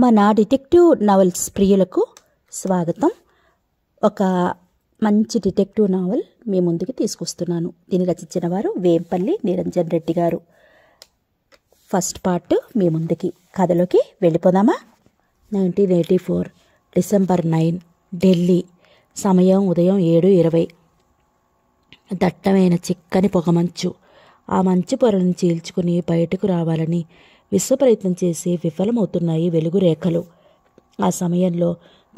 మన detective novels ప్రియులకు స్వాగతం ఒక మంచి డిటెక్టివ్ నావెల్ మీ ముందుకు తీసుకొస్తున్నాను దీన్ని రచించిన వారు వేంపల్లి నిరంజన్ రెడ్డి గారు ఫస్ట్ పార్ట్ మీ ముందుకి కథలోకి వెళ్ళిపోదామా nineteen eighty four December nine Delhi సమయం ఉదయం ఏడు ఇరవై దట్టమైన చిక్కని పొగమంచు ఆ మంచు పొరలను చీల్చుకుని బయటకు రావాలని విశ్వప్రయత్నం చేసి విఫలమవుతున్నాయి వెలుగు రేఖలు ఆ సమయంలో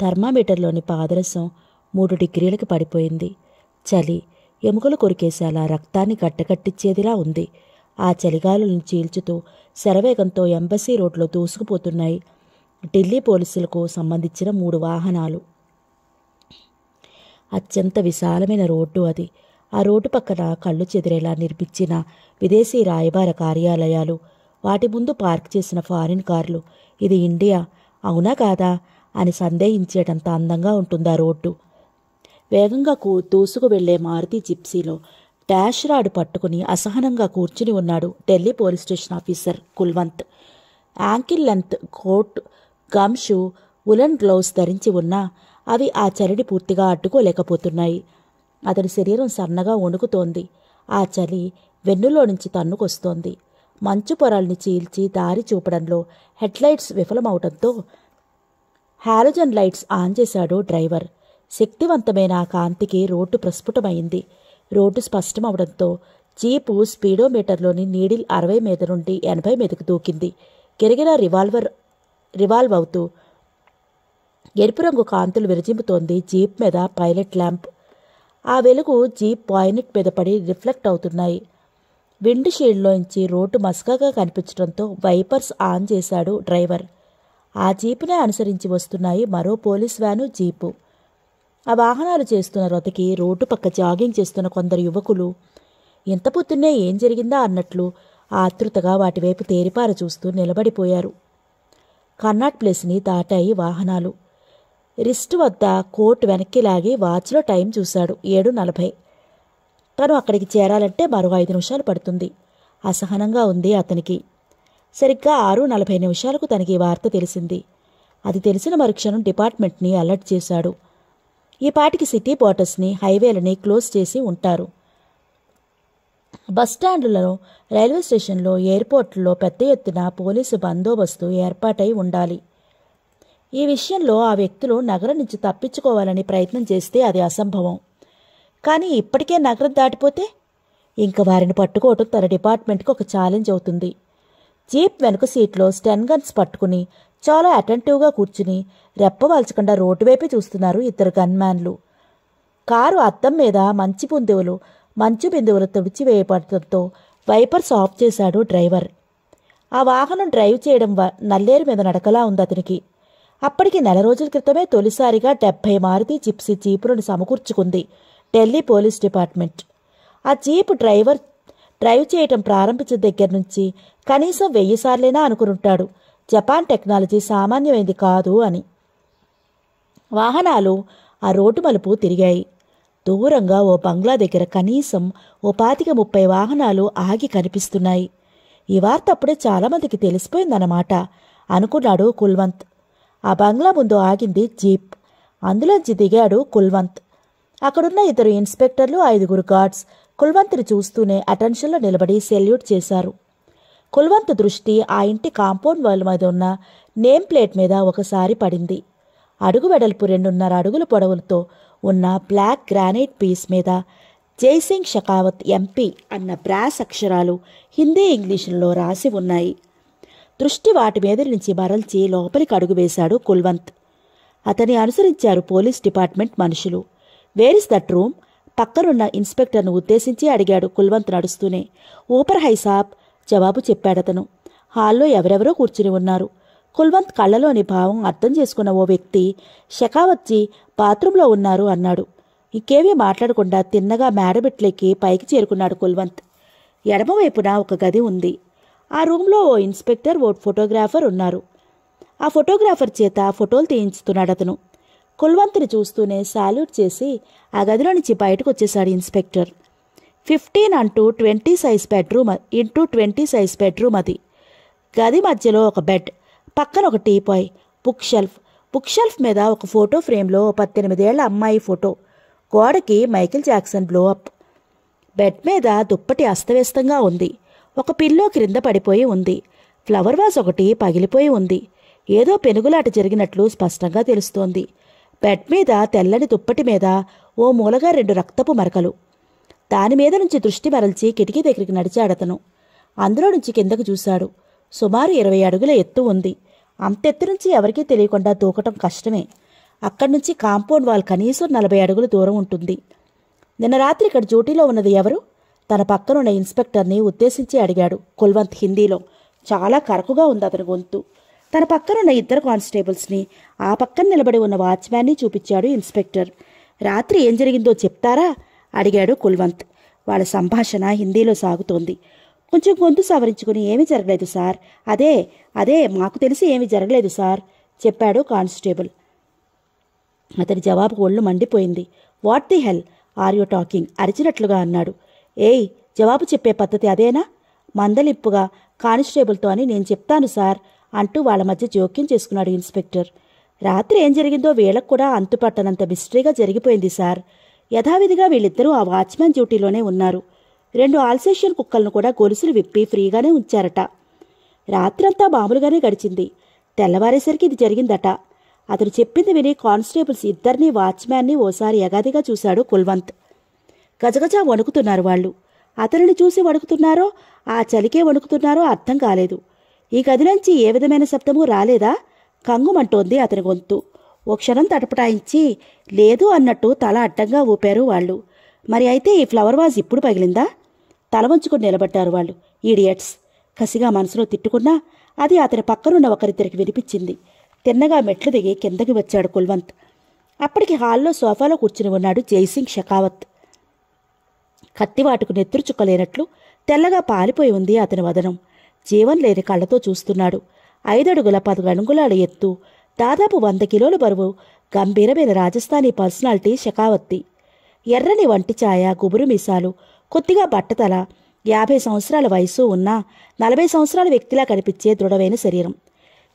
థర్మామీటర్లోని పాదరసం మూడు డిగ్రీలకు పడిపోయింది చలి ఎముకలు కొరికేసేలా రక్తాన్ని కట్టకట్టించేదిలా ఉంది ఆ చలిగాలులను చీల్చుతూ శరవేగంతో ఎంబసీ రోడ్లో దూసుకుపోతున్నాయి ఢిల్లీ పోలీసులకు సంబంధించిన మూడు వాహనాలు అత్యంత విశాలమైన రోడ్డు అది ఆ రోడ్డు పక్కన కళ్ళు చెదిరేలా నిర్మించిన విదేశీ రాయబార కార్యాలయాలు వాటి ముందు పార్క్ చేసిన ఫారిన్ కార్లు ఇది ఇండియా అవునా కాదా అని సందేహించేటంత అందంగా ఉంటుందా రోడ్డు వేగంగా కూ దూసుకు వెళ్లే మారుతి జిప్సీలో డాష్ రాడ్ పట్టుకుని అసహనంగా కూర్చుని ఉన్నాడు Delhi police station officer Kulwant ankle length coat gum shoe woollen gloves ధరించి ఉన్నా అవి ఆ చలిని పూర్తిగా అడ్డుకోలేకపోతున్నాయి అతని శరీరం సన్నగా వణుకుతోంది ఆ చలి వెన్నులో నుంచి తన్నుకొస్తోంది మంచు పొరల్ని చీల్చి దారి చూపడంలో హెడ్లైట్స్ విఫలమవటంతో హారోజన్ లైట్స్ ఆన్ చేశాడు డ్రైవర్ శక్తివంతమైన ఆ కాంతికి రోడ్డు ప్రస్ఫుటమైంది రోడ్డు స్పష్టమవడంతో జీపు స్పీడోమీటర్లోని నీడిల్ అరవై మీద నుండి ఎనభై మీదకు దూకింది గిరిగిన రివాల్వర్ రివాల్వ్ అవుతూ ఎరుపు రంగు కాంతులు విరజింపుతోంది జీప్ మీద పైలట్ ల్యాంప్ ఆ వెలుగు జీప్ పాయినెట్ మీద పడి రిఫ్లెక్ట్ అవుతున్నాయి విండ్ షీల్డ్లోంచి రోడ్డు మసకగా కనిపించడంతో వైపర్స్ ఆన్ చేశాడు డ్రైవర్ ఆ జీపునే అనుసరించి వస్తున్నాయి మరో పోలీస్ వ్యాను జీపు ఆ వాహనాలు చేస్తున్న రొతకి రోడ్డు పక్క జాగింగ్ చేస్తున్న కొందరు యువకులు ఇంత పొద్దున్నే ఏం జరిగిందా అన్నట్లు ఆతృతగా వాటివైపు తేరిపార చూస్తూ నిలబడిపోయారు కన్నాట్ ప్లేస్ని దాటాయి వాహనాలు రిస్ట్ వద్ద కోర్టు వెనక్కి లాగి వాచ్లో టైం చూశాడు ఏడు నలభై తను అక్కడికి చేరాలంటే మరో ఐదు నిమిషాలు పడుతుంది అసహనంగా ఉంది అతనికి సరిగ్గా ఆరు నలభై నిమిషాలకు తనకి వార్త తెలిసింది అది తెలిసిన మరుక్షణం డిపార్ట్మెంట్ని అలర్ట్ చేశాడు ఈ పాటికి సిటీ పోర్టర్స్ని హైవేలని క్లోజ్ చేసి ఉంటారు బస్టాండ్లలో రైల్వే స్టేషన్లో ఎయిర్పోర్ట్లో పెద్ద ఎత్తున పోలీసు బందోబస్తు ఏర్పాటై ఉండాలి ఈ విషయంలో ఆ వ్యక్తులు నగరం నుంచి తప్పించుకోవాలని ప్రయత్నం చేస్తే అది అసంభవం కానీ ఇప్పటికే నగరం దాటిపోతే ఇంక వారిని పట్టుకోవటం తన డిపార్ట్మెంట్కి ఒక ఛాలెంజ్ అవుతుంది జీప్ వెనుక సీట్లో స్టెన్ గన్స్ పట్టుకుని చాలా అటెంటివ్గా కూర్చుని రెప్పవాల్చకుండా రోడ్డు వైపే చూస్తున్నారు ఇద్దరు గన్మ్యాన్లు కారు అద్దం మీద మంచి బిందువులు మంచు బిందువులు తుడిచి వేయబడటంతో వైపర్స్ ఆఫ్ చేశాడు డ్రైవర్ ఆ వాహనం డ్రైవ్ చేయడం నల్లేరు మీద నడకలా ఉంది అతనికి అప్పటికి నెల రోజుల క్రితమే తొలిసారిగా డెబ్బై మారుతి జిప్సీ జీపులను సమకూర్చుకుంది ఢిల్లీ పోలీస్ డిపార్ట్మెంట్ ఆ జీపు డ్రైవర్ డ్రైవ్ చేయటం ప్రారంభించిన దగ్గర నుంచి కనీసం వెయ్యి సార్లైనా అనుకునుంటాడు జపాన్ టెక్నాలజీ సామాన్యమైంది కాదు అని వాహనాలు ఆ రోడ్డు మలుపు తిరిగాయి దూరంగా ఓ బంగ్లా దగ్గర కనీసం ఓ పాతిక ముప్పై వాహనాలు ఆగి కనిపిస్తున్నాయి ఈ వార్త అప్పుడే చాలామందికి తెలిసిపోయిందన్నమాట అనుకున్నాడు కుల్వంత్ ఆ బంగ్లా ముందు ఆగింది జీప్ అందులోంచి దిగాడు కుల్వంత్ అక్కడున్న ఇద్దరు ఇన్స్పెక్టర్లు ఐదుగురు గార్డ్స్ కుల్వంతుని చూస్తూనే అటెన్షన్లో నిలబడి సెల్యూట్ చేశారు కుల్వంత్ దృష్టి ఆ ఇంటి కాంపౌండ్ వాళ్ళ మీద ఉన్న నేమ్ ప్లేట్ మీద ఒకసారి పడింది అడుగు వెడల్పు రెండున్నర అడుగుల పొడవులతో ఉన్న బ్లాక్ గ్రానైట్ పీస్ మీద జైసింగ్ షకావత్ ఎంపీ అన్న బ్రాస్ అక్షరాలు హిందీ ఇంగ్లీషులో రాసి ఉన్నాయి దృష్టి వాటి మీద నుంచి మరల్చి లోపలికి అడుగు వేశాడు కుల్వంత్ అతని అనుసరించారు పోలీస్ డిపార్ట్మెంట్ మనుషులు వేర్ ఇస్ దట్ రూమ్ పక్కనున్న ఇన్స్పెక్టర్ను ఉద్దేశించి అడిగాడు కుల్వంత్ నడుస్తూనే ఓపర్ హై సాబ్ జవాబు చెప్పాడతను హాల్లో ఎవరెవరో కూర్చుని ఉన్నారు కుల్వంత్ కళ్ళలోని భావం అర్థం చేసుకున్న ఓ వ్యక్తి షకావచ్చి బాత్రూంలో ఉన్నారు అన్నాడు ఇంకేమీ మాట్లాడకుండా తిన్నగా మేడబెట్లెక్కి పైకి చేరుకున్నాడు కుల్వంత్ ఎడమవైపున ఒక గది ఉంది ఆ రూమ్లో ఓ ఇన్స్పెక్టర్ ఓ ఫోటోగ్రాఫర్ ఉన్నారు ఆ ఫోటోగ్రాఫర్ చేత ఫోటోలు తీయించుతున్నాడు అతను కుల్వంతుని చూస్తూనే సాల్యూట్ చేసి ఆ గదిలో నుంచి బయటకు వచ్చేశాడు ఇన్స్పెక్టర్ ఫిఫ్టీన్ అంటూ twenty size bedroom into twenty size bedroom అది గది మధ్యలో ఒక బెడ్ పక్కన ఒక teapoy book shelf book shelf మీద ఒక ఫోటో ఫ్రేమ్లో పద్దెనిమిదేళ్ల అమ్మాయి ఫోటో గోడకి Michael Jackson blow up bed మీద దుప్పటి అస్తవ్యస్తంగా ఉంది ఒక పిల్లో క్రింద పడిపోయి ఉంది ఫ్లవర్ వాజ్ ఒకటి పగిలిపోయి ఉంది ఏదో పెనుగులాట జరిగినట్లు స్పష్టంగా తెలుస్తోంది బెడ్ మీద తెల్లని దుప్పటి మీద ఓ మూలగా రెండు రక్తపు మరకలు దాని మీద నుంచి దృష్టి మరల్చి కిటికీ దగ్గరికి నడిచాడతను అందులో నుంచి కిందకు చూశాడు సుమారు ఇరవై అడుగుల ఎత్తు ఉంది అంతెత్తు నుంచి ఎవరికీ తెలియకుండా దూకటం కష్టమే అక్కడి నుంచి కాంపౌండ్ వాల్ కనీసం నలభై అడుగులు దూరం ఉంటుంది నిన్న రాత్రి ఇక్కడ డ్యూటీలో ఉన్నది ఎవరు తన పక్కనున్న ఇన్స్పెక్టర్ని ఉద్దేశించి అడిగాడు కుల్వంత్ హిందీలో చాలా కరకుగా ఉంది అతని గొంతు తన పక్కనున్న ఇద్దరు కానిస్టేబుల్స్ని ఆ పక్కన నిలబడి ఉన్న వాచ్మ్యాన్ని చూపించాడు ఇన్స్పెక్టర్ రాత్రి ఏం జరిగిందో చెప్తారా అడిగాడు కుల్వంత్ వాళ్ళ సంభాషణ హిందీలో సాగుతోంది కొంచెం గొంతు సవరించుకుని ఏమీ జరగలేదు సార్ అదే అదే మాకు తెలిసి ఏమీ జరగలేదు సార్ చెప్పాడు కానిస్టేబుల్ అతని జవాబు ఒళ్ళు మండిపోయింది what the hell are you talking అరిచినట్లుగా అన్నాడు ఏయ్ జవాబు చెప్పే పద్ధతి అదేనా మందలింపుగా కానిస్టేబుల్తో అని నేను చెప్తాను సార్ అంటూ వాళ్ళ మధ్య జోక్యం చేసుకున్నాడు ఇన్స్పెక్టర్ రాత్రి ఏం జరిగిందో వీళ్ళకు కూడా అంతుపట్టనంత మిస్టరీగా జరిగిపోయింది సార్ యథావిధిగా వీళ్ళిద్దరూ ఆ వాచ్మెన్ డ్యూటీలోనే ఉన్నారు రెండు ఆల్సేషియన్ కుక్కలను కూడా గొలుసులు విప్పి ఫ్రీగానే ఉంచారట రాత్రంతా మామూలుగానే గడిచింది తెల్లవారేసరికి ఇది జరిగిందట అతడు చెప్పింది విని కానిస్టేబుల్స్ ఇద్దరిని వాచ్మ్యాన్ని ఓసారి యగాదిగా చూశాడు కుల్వంత్ గజగజ వణుకుతున్నారు వాళ్ళు అతనిని చూసి వణుకుతున్నారో ఆ చలికే వణుకుతున్నారో అర్థం కాలేదు ఈ గది నుంచి ఏ విధమైన శబ్దమూ రాలేదా కంగుమంటోంది అతని గొంతు ఓ క్షణం తటపటాయించి లేదు అన్నట్టు తల అడ్డంగా ఊపారు వాళ్ళు మరి అయితే ఈ ఫ్లవర్ వాజ్ ఇప్పుడు పగిలిందా తల వంచుకొని నిలబడ్డారు వాళ్ళు ఈడియట్స్ కసిగా మనసులో తిట్టుకున్నా అది అతని పక్కనున్న ఒకరిద్దరికి వినిపించింది తిన్నగా మెట్లు దిగి కిందకి వచ్చాడు కుల్వంత్ అప్పటికి హాల్లో సోఫాలో కూర్చుని ఉన్నాడు జైసింగ్ షకావత్ కత్తివాటుకు నెత్తురుచుక్కలేనట్లు తెల్లగా పాలిపోయి ఉంది అతని వదనం జీవం లేని కళ్ళతో చూస్తున్నాడు ఐదడుగుల పదుగడుగులాల ఎత్తు దాదాపు వంద కిలోల బరువు గంభీరమైన రాజస్థానీ పర్సనాలిటీ షకావత్తి ఎర్రని వంటి ఛాయ గుబురు మీసాలు కొద్దిగా బట్టతల యాభై సంవత్సరాల వయసు ఉన్న నలభై సంవత్సరాల వ్యక్తిలా కనిపించే దృఢమైన శరీరం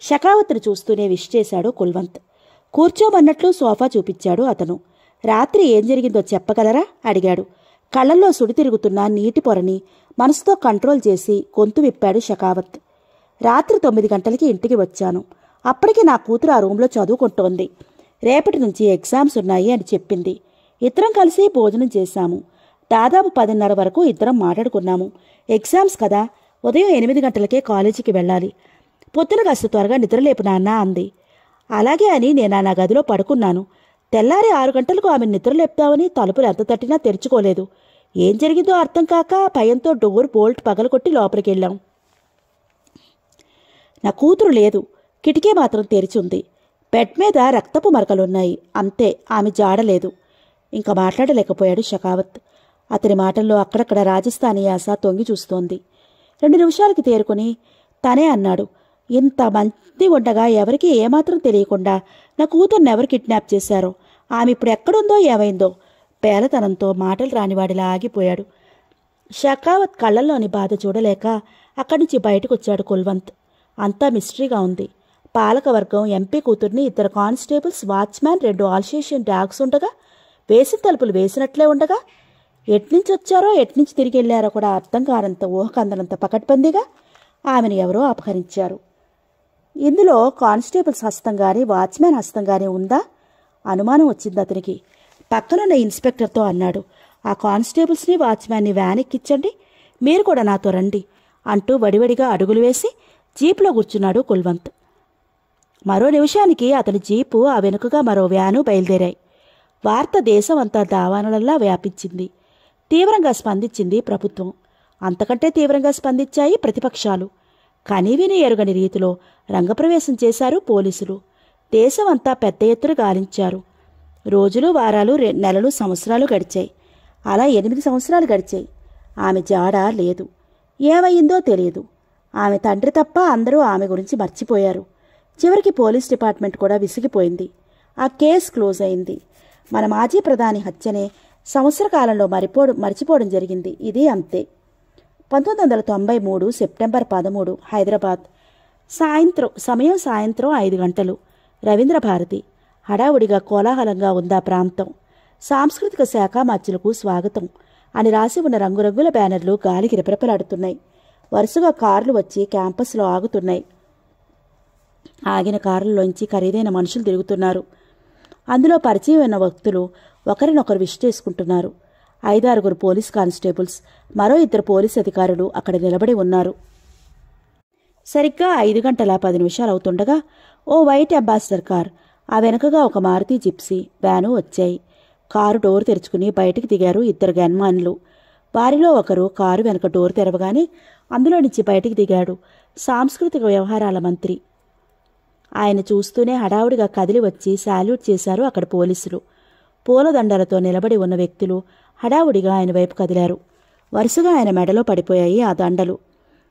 షకావత్ను చూస్తూనే విష్ చేశాడు కుల్వంత్ కూర్చోమన్నట్లు సోఫా చూపించాడు అతను రాత్రి ఏం జరిగిందో చెప్పగలరా అడిగాడు కళ్ళల్లో సుడి తిరుగుతున్న నీటి పొరని మనసుతో కంట్రోల్ చేసి గొంతు విప్పాడు షకావత్ రాత్రి తొమ్మిది గంటలకి ఇంటికి వచ్చాను అప్పటికి నా కూతురు ఆ రూమ్లో చదువుకుంటోంది రేపటి నుంచి ఎగ్జామ్స్ ఉన్నాయి అని చెప్పింది ఇద్దరం కలిసి భోజనం చేశాము దాదాపు పదిన్నర వరకు ఇద్దరం మాట్లాడుకున్నాము ఎగ్జామ్స్ కదా ఉదయం ఎనిమిది గంటలకే కాలేజీకి వెళ్ళాలి పొద్దున కాస్త త్వరగా నిద్రలేపు నాన్న అంది అలాగే అని నేను నా గదిలో పడుకున్నాను తెల్లారి ఆరు గంటలకు ఆమె నిద్రలేపుతామని తలుపులు ఎంత తట్టినా తెరుచుకోలేదు ఏం జరిగిందో అర్థం కాక భయంతో డోర్ బోల్ట్ పగలగొట్టి లోపలికి వెళ్ళాం నా కూతురు లేదు కిటికీ మాత్రం తెరిచుంది బెడ్ మీద రక్తపు మరకలున్నాయి అంతే ఆమె జాడలేదు ఇంకా మాట్లాడలేకపోయాడు షకావత్ అతని మాటల్లో అక్కడక్కడ రాజస్థానీ ఆశ తొంగి చూస్తోంది రెండు నిమిషాలకి తేరుకొని తనే అన్నాడు ఇంత మంది ఉండగా ఎవరికీ ఏమాత్రం తెలియకుండా నా కూతుర్ని ఎవరు కిడ్నాప్ చేశారో ఆమె ఇప్పుడు ఎక్కడుందో ఏమైందో పేలతనంతో మాటలు రానివాడిలా ఆగిపోయాడు షకావత్ కళ్ళల్లోని బాధ చూడలేక అక్కడి నుంచి బయటకొచ్చాడు కుల్వంత్ అంతా మిస్టరీగా ఉంది పాలకవర్గం ఎంపీ కూతుర్ని ఇద్దరు కానిస్టేబుల్స్ వాచ్మ్యాన్ రెండు ఆల్షేషియన్ డాగ్స్ ఉండగా వేసిన తలుపులు వేసినట్లే ఉండగా ఎట్నుంచి వచ్చారో ఎట్నుంచి తిరిగి వెళ్ళారో కూడా అర్థం కానంత ఊహకందనంత పకడ్బందీగా ఆమెను ఎవరో అపహరించారు ఇందులో కానిస్టేబుల్స్ హస్తం కానీ వాచ్మ్యాన్ హస్తం కానీ ఉందా అనుమానం వచ్చింది అతనికి పక్కనున్న ఇన్స్పెక్టర్తో అన్నాడు ఆ కానిస్టేబుల్స్ని వాచ్మ్యాన్ని వ్యాన్ ఎక్కించండి మీరు కూడా నాతో రండి అంటూ వడివడిగా అడుగులు వేసి జీప్లో కూర్చున్నాడు కుల్వంత్ మరో నిమిషానికి అతని జీపు ఆ వెనుకగా మరో వ్యాను బయలుదేరాయి వార్త దేశం అంతా దావానలల్లా వ్యాపించింది తీవ్రంగా స్పందించింది ప్రభుత్వం అంతకంటే తీవ్రంగా స్పందించాయి ప్రతిపక్షాలు కనీవిని ఎరుగని రీతిలో రంగప్రవేశం చేశారు పోలీసులు దేశమంతా పెద్ద ఎత్తున గాలించారు రోజులు వారాలు నెలలు సంవత్సరాలు గడిచాయి అలా ఎనిమిది సంవత్సరాలు గడిచాయి ఆమె జాడ లేదు ఏమయ్యిందో తెలియదు ఆమె తండ్రి తప్ప అందరూ ఆమె గురించి మర్చిపోయారు చివరికి పోలీస్ డిపార్ట్మెంట్ కూడా విసిగిపోయింది ఆ కేసు క్లోజ్ అయింది మన మాజీ ప్రధాని హత్యనే సంవత్సర కాలంలో మరిపోడు మర్చిపోవడం జరిగింది ఇది అంతే పంతొమ్మిది వందల తొంభై మూడు సెప్టెంబర్ పదమూడు హైదరాబాద్ సాయంత్రం సమయం సాయంత్రం ఐదు గంటలు రవీంద్ర భారతి హడావుడిగా కోలాహలంగా ఉందా ప్రాంతం సాంస్కృతిక శాఖ మధ్యలకు స్వాగతం అని రాసి ఉన్న రంగురంగుల బ్యానర్లు గాలికి రెపరెపలాడుతున్నాయి వరుసగా కార్లు వచ్చి క్యాంపస్లో ఆగుతున్నాయి ఆగిన కారుల్లోంచి ఖరీదైన మనుషులు తిరుగుతున్నారు అందులో పరిచయం ఉన్న వ్యక్తులు ఒకరినొకరు విష్ చేసుకుంటున్నారు ఐదారుగురు పోలీస్ కానిస్టేబుల్స్ మరో ఇద్దరు పోలీస్ అధికారులు అక్కడ నిలబడి ఉన్నారు సరిగ్గా ఐదు గంటల పది నిమిషాలు అవుతుండగా ఓ వైట్ అంబాసిడర్ కార్ ఆ వెనుకగా ఒక మారుతి జిప్సీ వ్యాను వచ్చాయి కారు డోర్ తెరుచుకుని బయటికి దిగారు ఇద్దరు గన్మాన్లు వారిలో ఒకరు కారు వెనక డోర్ తెరవగానే అందులో నుంచి బయటికి దిగాడు సాంస్కృతిక వ్యవహారాల మంత్రి ఆయన చూస్తూనే హడావుడిగా కదిలి వచ్చి శాల్యూట్ చేశారు అక్కడ పోలీసులు పూలదండలతో నిలబడి ఉన్న వ్యక్తులు హడావుడిగా ఆయన వైపు కదిలారు వరుసగా ఆయన మెడలో పడిపోయాయి ఆ దండలు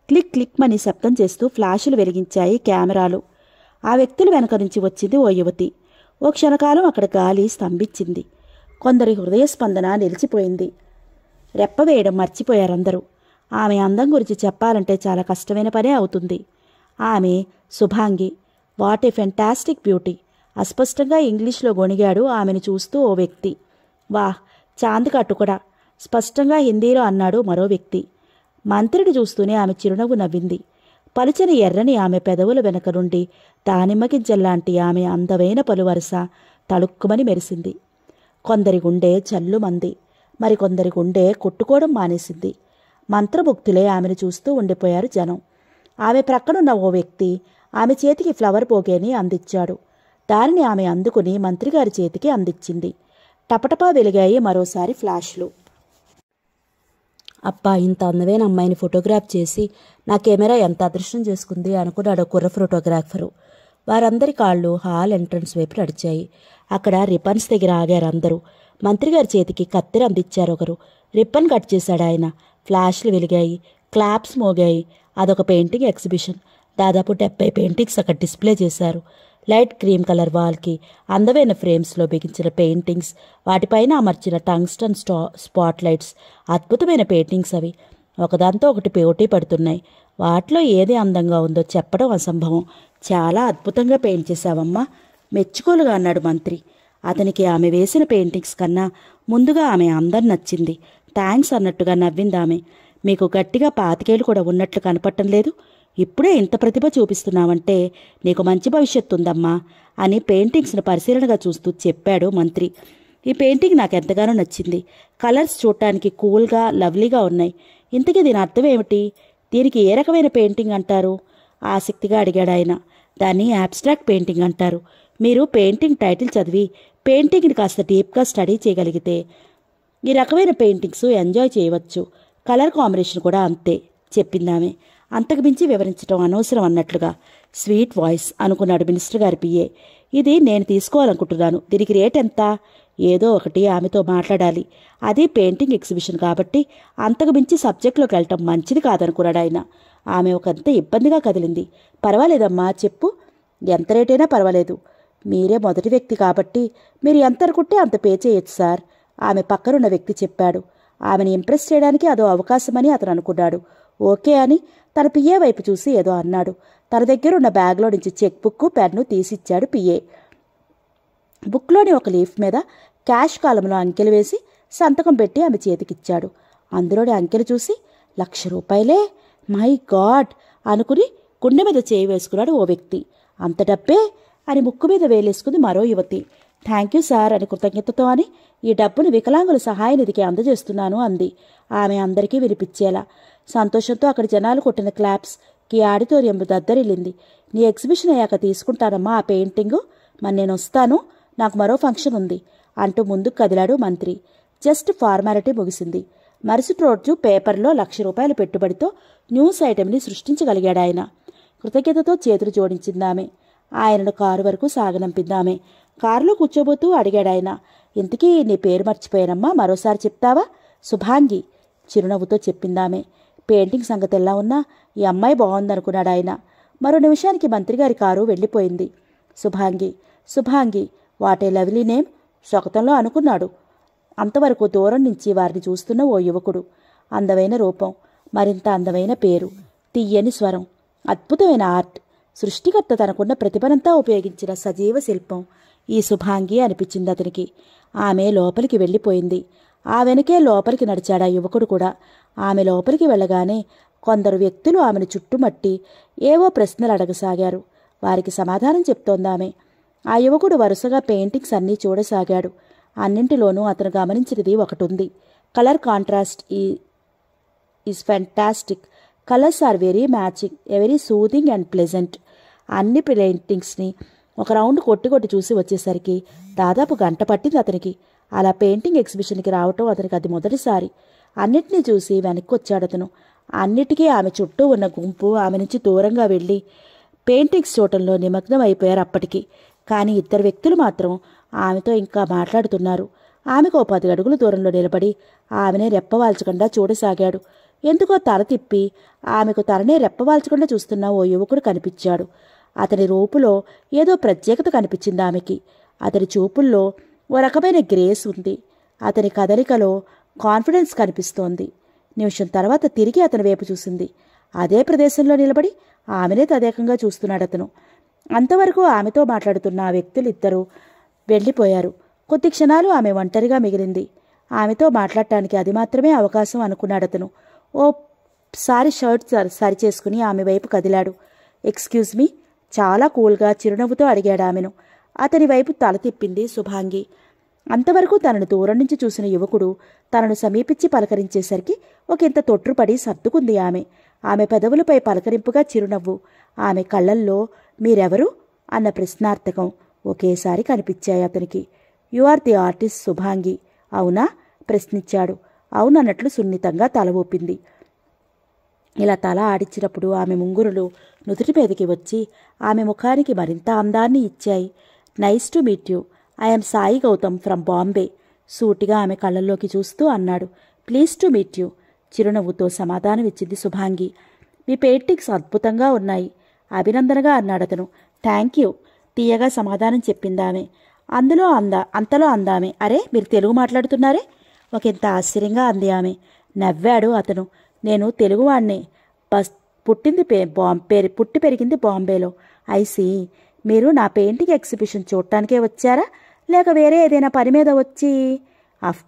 క్లిక్ క్లిక్ మని శబ్దం చేస్తూ ఫ్లాషులు వెలిగించాయి కెమెరాలు ఆ వ్యక్తుల వెనక నుంచి వచ్చింది ఓ యువతి ఓ క్షణకాలం అక్కడ గాలి స్తంభించింది కొందరి హృదయ స్పందన నిలిచిపోయింది రెప్పవేయడం మర్చిపోయారందరూ ఆమె అందం గురించి చెప్పాలంటే చాలా కష్టమైన పనే అవుతుంది ఆమె Shubhangi what a fantastic beauty అస్పష్టంగా ఇంగ్లీష్లో గొణిగాడు ఆమెను చూస్తూ ఓ వ్యక్తి వాహ్ చాంద్ కట్టుకుడా స్పష్టంగా హిందీలో అన్నాడు మరో వ్యక్తి మంత్రుడు చూస్తూనే ఆమె చిరునవ్వు నవ్వింది పలిచిన ఎర్రని ఆమె పెదవుల వెనక నుండి దానిమ్మగింజల్లాంటి ఆమె అందమైన పలువరస తళుక్కుమని మెరిసింది కొందరి గుండె చల్లుమంది మరికొందరి గుండె కొట్టుకోవడం మానేసింది మంత్రముగ్ధులే ఆమెను చూస్తూ ఉండిపోయారు జనం ఆమె ప్రక్కనున్న ఓ వ్యక్తి ఆమె చేతికి ఫ్లవర్ పోగేని అందించాడు దానిని ఆమె అందుకుని మంత్రిగారి చేతికి అందించింది టపటపా వెలిగాయి మరోసారి ఫ్లాష్లు అబ్బా ఇంత అందమైన అమ్మాయిని ఫోటోగ్రాఫ్ చేసి నా కెమెరా ఎంత అదృష్టం చేసుకుంది అనుకున్నాడు కుర్ర ఫోటోగ్రాఫరు వారందరి కాళ్ళు హాల్ ఎంట్రన్స్ వైపు నడిచాయి అక్కడ రిపన్స్ దగ్గర ఆగారు అందరూ మంత్రి గారి చేతికి కత్తిర అందించారు ఒకరు రిప్పన్ కట్ చేశాడు ఆయన ఫ్లాష్లు వెలిగాయి క్లాప్స్ మోగాయి అదొక పెయింటింగ్ ఎగ్జిబిషన్ దాదాపు డెబ్బై పెయింటింగ్స్ అక్కడ డిస్ప్లే చేశారు లైట్ క్రీమ్ కలర్ వాల్కి అందమైన ఫ్రేమ్స్లో బిగించిన పెయింటింగ్స్ వాటిపైన అమర్చిన టంగ్స్టన్ స్టా స్పాట్ లైట్స్ అద్భుతమైన పెయింటింగ్స్ అవి ఒకదాంతో ఒకటి పోటీ పడుతున్నాయి వాటిలో ఏది అందంగా ఉందో చెప్పడం అసంభవం చాలా అద్భుతంగా పెయింట్ చేశావమ్మా మెచ్చుకోలుగా అన్నాడు మంత్రి అతనికి ఆమె వేసిన పెయింటింగ్స్ కన్నా ముందుగా ఆమె అందరు నచ్చింది థ్యాంక్స్ అన్నట్టుగా నవ్వింది ఆమె మీకు గట్టిగా పాతికేలు కూడా ఉన్నట్లు కనపడటం లేదు ఇప్పుడే ఇంత ప్రతిభ చూపిస్తున్నావంటే నీకు మంచి భవిష్యత్తు ఉందమ్మా అని పెయింటింగ్స్ను పరిశీలనగా చూస్తూ చెప్పాడు మంత్రి ఈ పెయింటింగ్ నాకు ఎంతగానో నచ్చింది కలర్స్ చూడటానికి కూల్గా లవ్లీగా ఉన్నాయి ఇంతకీ దీని అర్థం ఏమిటి దీనికి ఏ రకమైన పెయింటింగ్ అంటారు ఆసక్తిగా అడిగాడు ఆయన దాన్ని ఆబ్స్ట్రాక్ట్ పెయింటింగ్ అంటారు మీరు పెయింటింగ్ టైటిల్ చదివి పెయింటింగ్ని కాస్త డీప్గా స్టడీ చేయగలిగితే ఈ రకమైన పెయింటింగ్స్ ఎంజాయ్ చేయవచ్చు కలర్ కాంబినేషన్ కూడా అంతే చెప్పిందామె అంతకుమించి వివరించడం అనవసరం అన్నట్లుగా స్వీట్ వాయిస్ అనుకున్నాడు మినిస్టర్ గారి పిఏ ఇది నేను తీసుకోవాలనుకుంటున్నాను దీనికి రేట్ ఎంత ఏదో ఒకటి ఆమెతో మాట్లాడాలి అది పెయింటింగ్ ఎగ్జిబిషన్ కాబట్టి అంతకు మించి సబ్జెక్టులోకి వెళ్ళటం మంచిది కాదనుకున్నాడు ఆయన ఆమె ఒకంత ఇబ్బందిగా కదిలింది పర్వాలేదమ్మా చెప్పు ఎంత రేటైనా పర్వాలేదు మీరే మొదటి వ్యక్తి కాబట్టి మీరు ఎంత అనుకుంటే అంత పే చేయొచ్చు సార్ ఆమె పక్కనున్న వ్యక్తి చెప్పాడు ఆమెను ఇంప్రెస్ చేయడానికి అదో అవకాశమని అతను అనుకున్నాడు ఓకే అని తన పిఏ వైపు చూసి ఏదో అన్నాడు తన దగ్గర ఉన్న బ్యాగ్లో నుంచి చెక్ పెన్ను తీసిచ్చాడు పిఏ బుక్లోని ఒక లీఫ్ మీద క్యాష్ కాలంలో అంకెలు వేసి సంతకం పెట్టి ఆమె చేతికిచ్చాడు అందులోని అంకెలు చూసి లక్ష రూపాయలే మై గాడ్ అనుకుని గుండె మీద చేయి వేసుకున్నాడు ఓ వ్యక్తి అంత డబ్బే అని ముక్కు మీద వేలేసుకుంది మరో యువతి థ్యాంక్ యూ సార్ అని కృతజ్ఞతతో అని ఈ డబ్బును వికలాంగుల సహాయ నిధికి అందజేస్తున్నాను అంది ఆమె అందరికీ వినిపించేలా సంతోషంతో అక్కడ జనాలు కొట్టిన క్లాప్స్ కి ఆడిటోరియం దద్దరిల్లింది నీ ఎగ్జిబిషన్ అయ్యాక తీసుకుంటానమ్మా ఆ పెయింటింగు మరి నేను వస్తాను నాకు మరో ఫంక్షన్ ఉంది అంటూ ముందుకు కదిలాడు మంత్రి జస్ట్ ఫార్మాలిటీ ముగిసింది మరుసటి రోజు పేపర్లో లక్ష రూపాయల పెట్టుబడితో న్యూస్ ఐటెంని సృష్టించగలిగాడు ఆయన కృతజ్ఞతతో చేతులు జోడించిందామే ఆయనను కారు వరకు సాగనంపిందామే కారులో కూర్చోబోతూ అడిగాడాయన ఇంతకీ నీ పేరు మర్చిపోయానమ్మా మరోసారి చెప్తావా శుభాంగి చిరునవ్వుతో చెప్పిందామే పెయింటింగ్ సంగతి ఎలా ఉన్నా ఈ అమ్మాయి బాగుందనుకున్నాడు ఆయన మరో నిమిషానికి మంత్రిగారి కారు వెళ్ళిపోయింది Shubhangi Shubhangi what a lovely name సొగతంలో అనుకున్నాడు అంతవరకు దూరం నుంచి వారిని చూస్తున్న ఓ యువకుడు అందమైన రూపం మరింత అందమైన పేరు తీయని స్వరం అద్భుతమైన ఆర్ట్ సృష్టికర్త తనకున్న ప్రతిభనంతా ఉపయోగించిన సజీవ శిల్పం ఈ శుభాంగి అనిపించింది అతనికి ఆమె లోపలికి వెళ్ళిపోయింది ఆ వెనకే లోపలికి నడిచాడా యువకుడు కూడా ఆమె లోపలికి వెళ్ళగానే కొందరు వ్యక్తులు ఆమెను చుట్టుమట్టి ఏవో ప్రశ్నలు అడగసాగారు వారికి సమాధానం చెప్తోందామె ఆ యువకుడు వరుసగా పెయింటింగ్స్ అన్నీ చూడసాగాడు అన్నింటిలోనూ అతను గమనించినది ఒకటుంది కలర్ కాంట్రాస్ట్ ఈ is fantastic colours are very matching very soothing and pleasant అన్ని పెయింటింగ్స్ని ఒక రౌండ్ కొట్టి కొట్టి చూసి వచ్చేసరికి దాదాపు గంట పట్టింది అతనికి అలా పెయింటింగ్ ఎగ్జిబిషన్కి రావటం అతనికి అది మొదటిసారి అన్నిటినీ చూసి వెనక్కి వచ్చాడు అతను అన్నిటికీ ఆమె చుట్టూ ఉన్న గుంపు ఆమె నుంచి దూరంగా వెళ్ళి పెయింటింగ్స్ చూడటంలో నిమగ్నం అయిపోయారు అప్పటికి కానీ ఇద్దరు వ్యక్తులు మాత్రం ఆమెతో ఇంకా మాట్లాడుతున్నారు ఆమెకు ఓ పది అడుగుల దూరంలో నిలబడి ఆమెనే రెప్పవాల్చకుండా చూడసాగాడు ఎందుకో తల తిప్పి ఆమెకు తననే రెప్పవాల్చకుండా చూస్తున్న ఓ యువకుడు కనిపించాడు అతని రూపులో ఏదో ప్రత్యేకత కనిపించింది ఆమెకి అతని చూపుల్లో ఓ రకమైన గ్రేస్ ఉంది అతని కదలికలో కాన్ఫిడెన్స్ కనిపిస్తోంది నిమిషం తర్వాత తిరిగి అతని వైపు చూసింది అదే ప్రదేశంలో నిలబడి ఆమెనే తదేకంగా చూస్తున్నాడు అతను అంతవరకు ఆమెతో మాట్లాడుతున్న ఆ వ్యక్తులిద్దరూ వెళ్ళిపోయారు కొద్ది క్షణాలు ఆమె ఒంటరిగా మిగిలింది ఆమెతో మాట్లాడటానికి అది మాత్రమే అవకాశం అనుకున్నాడు అతను ఓ సారి షర్ట్ సరి చేసుకుని ఆమె వైపు కదిలాడు ఎక్స్క్యూజ్ మీ చాలా కూల్గా చిరునవ్వుతో అడిగాడు ఆమెను అతని వైపు తల తిప్పింది శుభాంగి అంతవరకు తనను దూరం నుంచి చూసిన యువకుడు తనను సమీపించి పలకరించేసరికి ఒకంత తొట్టుపడి సర్దుకుంది ఆమె ఆమె పెదవులపై పలకరింపుగా చిరునవ్వు ఆమె కళ్ళల్లో మీరెవరు అన్న ప్రశ్నార్థకం ఒకేసారి కనిపించాయి అతనికి you are the artist Shubhangi అవునా ప్రశ్నించాడు అవునన్నట్లు సున్నితంగా తల ఊపింది ఇలా తల ఆడించినప్పుడు ఆమె ముంగురులు నుదుటి మీదకి వచ్చి ఆమె ముఖానికి మరింత అందాన్ని ఇచ్చాయి nice to meet you I'm Sai Gautam from Bombay సూటిగా ఆమె కళ్ళల్లోకి చూస్తూ అన్నాడు ప్లీజ్ టు మీట్ యూ చిరునవ్వుతో సమాధానమిచ్చింది శుభాంగి మీ పెయింటింగ్స్ అద్భుతంగా ఉన్నాయి అభినందనగా అన్నాడతను థ్యాంక్ యూ తీయగా సమాధానం చెప్పిందామె అందులో అందా అంతలో అందామే అరే మీరు తెలుగు మాట్లాడుతున్నారే ఒకంత ఆశ్చర్యంగా అంది ఆమె నవ్వాడు అతను నేను తెలుగువాణ్ణి బస్ పుట్టింది పే బాంబే పుట్టి పెరిగింది బాంబేలో ఐసి మీరు నా పెయింటింగ్ ఎగ్జిబిషన్ చూడటానికే వచ్చారా లేక వేరే ఏదైనా పని మీద వచ్చి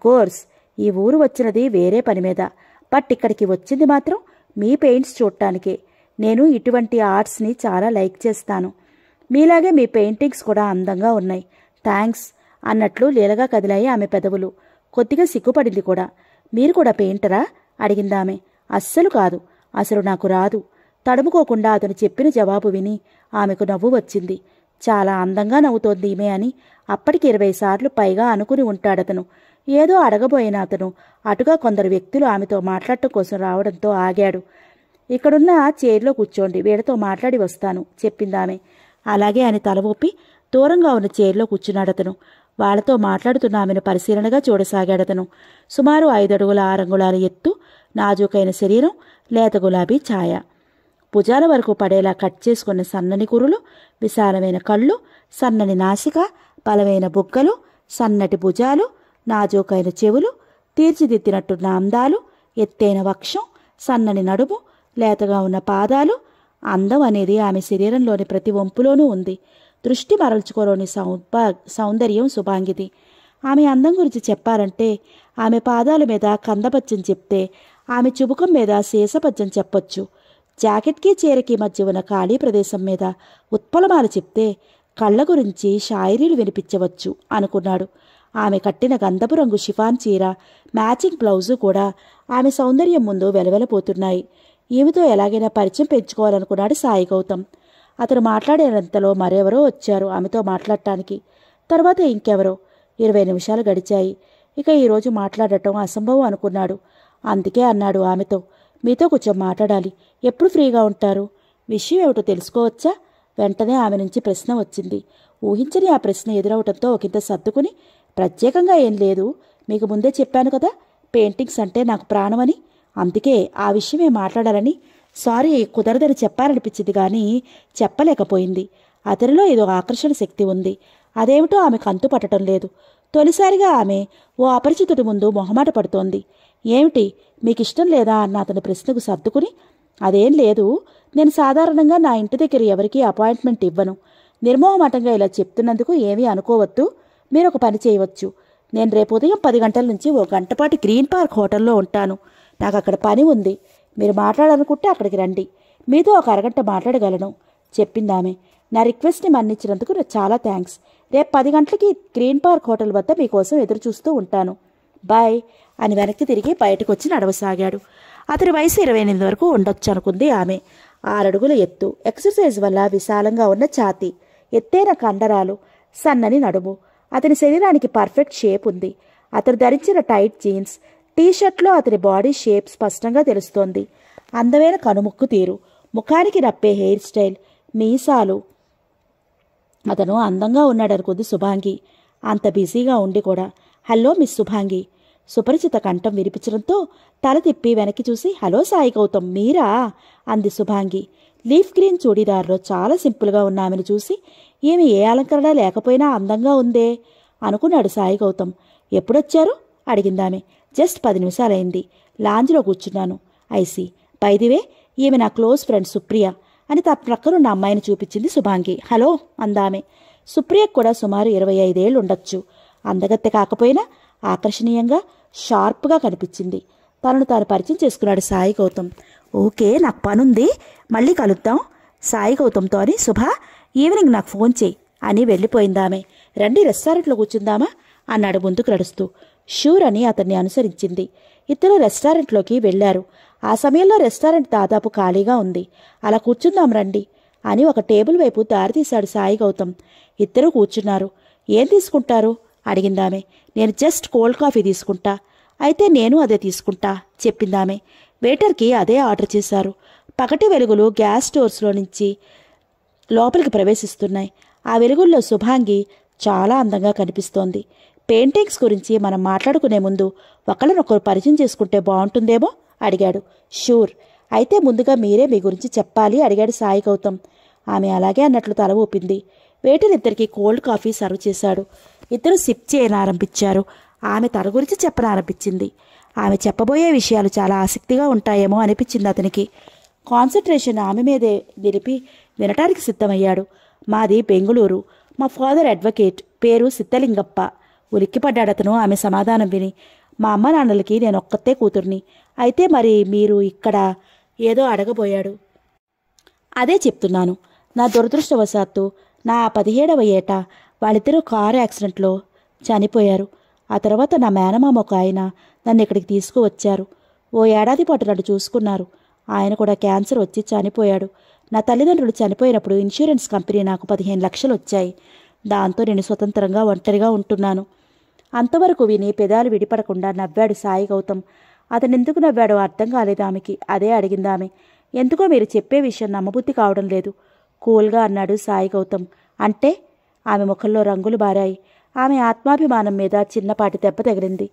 కోర్స్ ఈ ఊరు వచ్చినది వేరే పని మీద బట్ ఇక్కడికి వచ్చింది మాత్రం మీ పెయింట్స్ చూడటానికే నేను ఇటువంటి ఆర్ట్స్ని చాలా లైక్ చేస్తాను మీలాగే మీ పెయింటింగ్స్ కూడా అందంగా ఉన్నాయి థ్యాంక్స్ అన్నట్లు లీలగా కదిలాయి ఆమె పెదవులు కొద్దిగా సిగ్గుపడింది కూడా మీరు కూడా పెయింటరా అడిగిందామె అస్సలు కాదు అసలు నాకు రాదు తడుముకోకుండా అతను చెప్పిన జవాబు విని ఆమెకు నవ్వు వచ్చింది చాలా అందంగా నవ్వుతోంది ఈమె అని అప్పటికి ఇరవై సార్లు పైగా అనుకుని ఉంటాడతను ఏదో అడగబోయిన అతను అటుగా కొందరు వ్యక్తులు ఆమెతో మాట్లాడటం కోసం రావడంతో ఆగాడు ఇక్కడున్న చైర్లో కూర్చోండి వీళ్ళతో మాట్లాడి వస్తాను చెప్పిందామె అలాగే ఆయన తల ఊపి దూరంగా ఉన్న చైర్లో కూర్చున్నాడతను వాళ్లతో మాట్లాడుతున్న ఆమెను పరిశీలనగా చూడసాగాడతను సుమారు ఐదడుగుల ఆరంగుళాల ఎత్తు నాజూకైన శరీరం లేత గులాబీ ఛాయ భుజాల వరకు పడేలా కట్ చేసుకున్న సన్నని కురులు విశాలమైన కళ్ళు సన్నని నాసిక బలమైన బుగ్గలు సన్నటి భుజాలు నాజూకైన చెవులు తీర్చిదిద్దినట్టున్న అందాలు ఎత్తైన వక్షం సన్నని నడుము లేతగా ఉన్న పాదాలు అందం అనేది ఆమె శరీరంలోని ప్రతి వంపులోనూ ఉంది దృష్టి మరల్చుకోలోని సౌభా సౌందర్యం శుభాంగిది ఆమె అందం గురించి చెప్పాలంటే ఆమె పాదాల మీద కందపచ్చం చెప్తే ఆమె చుబుకం మీద శేషపచ్చం చెప్పొచ్చు జాకెట్కి చీరకి మధ్య ఉన్న ఖాళీ ప్రదేశం మీద ఉత్పలమాలు చెప్తే కళ్ళ గురించి షాయిరీలు వినిపించవచ్చు అనుకున్నాడు ఆమె కట్టిన గంధపు రంగు షిఫాన్ చీర మ్యాచింగ్ బ్లౌజు కూడా ఆమె సౌందర్యం ముందు వెలవెలపోతున్నాయి ఈమెతో ఎలాగైనా పరిచయం పెంచుకోవాలనుకున్నాడు సాయి గౌతమ్ అతను మాట్లాడేంతలో మరెవరో వచ్చారు ఆమెతో మాట్లాడటానికి తర్వాత ఇంకెవరో ఇరవై నిమిషాలు గడిచాయి ఇక ఈరోజు మాట్లాడటం అసంభవం అనుకున్నాడు అందుకే అన్నాడు ఆమెతో మీతో కొంచెం మాట్లాడాలి ఎప్పుడు ఫ్రీగా ఉంటారు విషయం ఏమిటో తెలుసుకోవచ్చా వెంటనే ఆమె నుంచి ప్రశ్న వచ్చింది ఊహించని ఆ ప్రశ్న ఎదురవటంతో ఒకంత సర్దుకుని ప్రత్యేకంగా ఏం లేదు మీకు ముందే చెప్పాను కదా పెయింటింగ్స్ అంటే నాకు ప్రాణమని అందుకే ఆ విషయమే మాట్లాడాలని సారీ కుదరదని చెప్పాలనిపించింది కానీ చెప్పలేకపోయింది అతనిలో ఏదో ఆకర్షణ శక్తి ఉంది అదేమిటో ఆమెకు పట్టడం లేదు తొలిసారిగా ఆమె ఓ అపరిచితుడి ముందు మొహమాట పడుతోంది ఏమిటి మీకు ఇష్టం లేదా అన్న అతని ప్రశ్నకు సర్దుకుని అదేం లేదు నేను సాధారణంగా నా ఇంటి దగ్గర ఎవరికీ అపాయింట్మెంట్ ఇవ్వను నిర్మోహమాటంగా ఇలా చెప్తున్నందుకు ఏమీ అనుకోవద్దు మీరు ఒక పని చేయవచ్చు నేను రేపు ఉదయం పది గంటల నుంచి ఓ గంటపాటి గ్రీన్ పార్క్ హోటల్లో ఉంటాను నాకు అక్కడ పని ఉంది మీరు మాట్లాడాలనుకుంటే అక్కడికి రండి మీతో ఒక అరగంట మాట్లాడగలను చెప్పిందామె నా రిక్వెస్ట్ని మన్నించినందుకు చాలా థ్యాంక్స్ రేపు పది గంటలకి గ్రీన్ పార్క్ హోటల్ వద్ద మీకోసం ఎదురు చూస్తూ ఉంటాను బాయ్ అని వెనక్కి తిరిగి బయటకు వచ్చి నడవసాగాడు అతని వయసు ఇరవై ఎనిమిది వరకు ఉండొచ్చు అనుకుంది ఆమె ఆరడుగుల ఎత్తు ఎక్సర్సైజ్ వల్ల విశాలంగా ఉన్న ఛాతీ ఎత్తైన కండరాలు సన్నని నడుము అతని శరీరానికి పర్ఫెక్ట్ షేప్ ఉంది అతను ధరించిన టైట్ జీన్స్ షర్ట్లో అతని బాడీ షేప్ స్పష్టంగా తెలుస్తోంది అందమైన కనుముక్కు తీరు ముఖానికి రప్పే హెయిర్ స్టైల్ మీసాలు అతను అందంగా ఉన్నాడనుకుంది శుభాంగి అంత బిజీగా ఉండి కూడా హలో మిస్ శుభాంగి సుపరిచిత కంఠం వినిపించడంతో తల తిప్పి వెనక్కి చూసి హలో సాయి గౌతమ్ మీరా అంది శుభాంగి లీఫ్ గ్రీన్ చూడీదారులో చాలా సింపుల్గా ఉన్నామని చూసి ఏమి ఏ అలంకరణ లేకపోయినా అందంగా ఉందే అనుకున్నాడు సాయి గౌతమ్ ఎప్పుడొచ్చారు అడిగిందామె జస్ట్ పది నిమిషాలైంది లాంజ్లో కూర్చున్నాను ఐసి పైదివే ఈమె నా క్లోజ్ ఫ్రెండ్ సుప్రియ అని తన ప్రక్కనున్న అమ్మాయిని చూపించింది శుభాంగి హలో అందామే సుప్రియకు కూడా సుమారు ఇరవై ఐదేళ్ళు ఉండొచ్చు అందగత్తె కాకపోయినా ఆకర్షణీయంగా షార్ప్గా కనిపించింది తనను తాను పరిచయం చేసుకున్నాడు సాయి గౌతమ్ ఓకే నాకు పనుంది మళ్ళీ కలుద్దాం సాయి గౌతమ్తో అని శుభ ఈవినింగ్ నాకు ఫోన్ చేయి అని వెళ్ళిపోయిందామె రండి రెస్టారెంట్లో కూర్చుందామా అన్నాడు ముందుకు నడుస్తూ షూర్ అని అతన్ని అనుసరించింది ఇద్దరు రెస్టారెంట్లోకి వెళ్లారు ఆ సమయంలో రెస్టారెంట్ దాదాపు ఖాళీగా ఉంది అలా కూర్చుందాం రండి అని ఒక టేబుల్ వైపు దారితీశాడు సాయి గౌతమ్ ఇద్దరు కూర్చున్నారు ఏం తీసుకుంటారు అడిగిందామె నేను జస్ట్ కోల్డ్ కాఫీ తీసుకుంటా అయితే నేను అదే తీసుకుంటా చెప్పిందామె వెయిటర్కి అదే ఆర్డర్ చేశారు పగటి వెలుగులు గ్యాస్ స్టోర్స్లో నుంచి లోపలికి ప్రవేశిస్తున్నాయి ఆ వెలుగుల్లో శుభాంగి చాలా అందంగా కనిపిస్తోంది పెయింటింగ్స్ గురించి మనం మాట్లాడుకునే ముందు ఒకరినొకరు పరిచయం చేసుకుంటే బాగుంటుందేమో అడిగాడు షూర్ అయితే ముందుగా మీరే మీ గురించి చెప్పాలి అడిగాడు సాయి గౌతమ్ ఆమె అలాగే అన్నట్లు తల ఊపింది ఇద్దరికి కోల్డ్ కాఫీ సర్వ్ చేశాడు ఇద్దరు సిప్ చేయనారంభించారు ఆమె తన గురించి చెప్పనారంభించింది ఆమె చెప్పబోయే విషయాలు చాలా ఆసక్తిగా ఉంటాయేమో అనిపించింది అతనికి కాన్సన్ట్రేషన్ ఆమె మీదే నిలిపి వినటానికి సిద్ధమయ్యాడు మాది బెంగుళూరు మా ఫాదర్ అడ్వకేట్ పేరు సిద్ధలింగప్ప ఉలిక్కిపడ్డాడు అతను ఆమె సమాధానం విని మా అమ్మ నాన్నలకి నేను ఒక్కతే కూతుర్ని అయితే మరి మీరు ఇక్కడ ఏదో అడగబోయాడు అదే చెప్తున్నాను నా దురదృష్టవశాత్తు నా పదిహేడవ ఏట వాళ్ళిద్దరూ కారు యాక్సిడెంట్లో చనిపోయారు ఆ తర్వాత నా మేనమామ ఒక ఆయన నన్ను ఇక్కడికి తీసుకువచ్చారు ఓ ఏడాది పాటు నన్ను చూసుకున్నారు ఆయన కూడా క్యాన్సర్ వచ్చి చనిపోయాడు నా తల్లిదండ్రులు చనిపోయినప్పుడు ఇన్సూరెన్స్ కంపెనీ నాకు పదిహేను లక్షలు వచ్చాయి దాంతో నేను స్వతంత్రంగా ఒంటరిగా ఉంటున్నాను అంతవరకు విని పెదాలు విడిపడకుండా నవ్వాడు సాయి గౌతమ్ అతనెందుకు నవ్వాడో అర్థం కాలేదు ఆమెకి అదే అడిగిందామె ఎందుకో మీరు చెప్పే విషయం నమ్మబుద్ధి కావడం లేదు కూల్గా అన్నాడు సాయి గౌతమ్ అంటే ఆమె ముఖంలో రంగులు బారాయి ఆమె ఆత్మాభిమానం మీద చిన్నపాటి దెబ్బ తగిలింది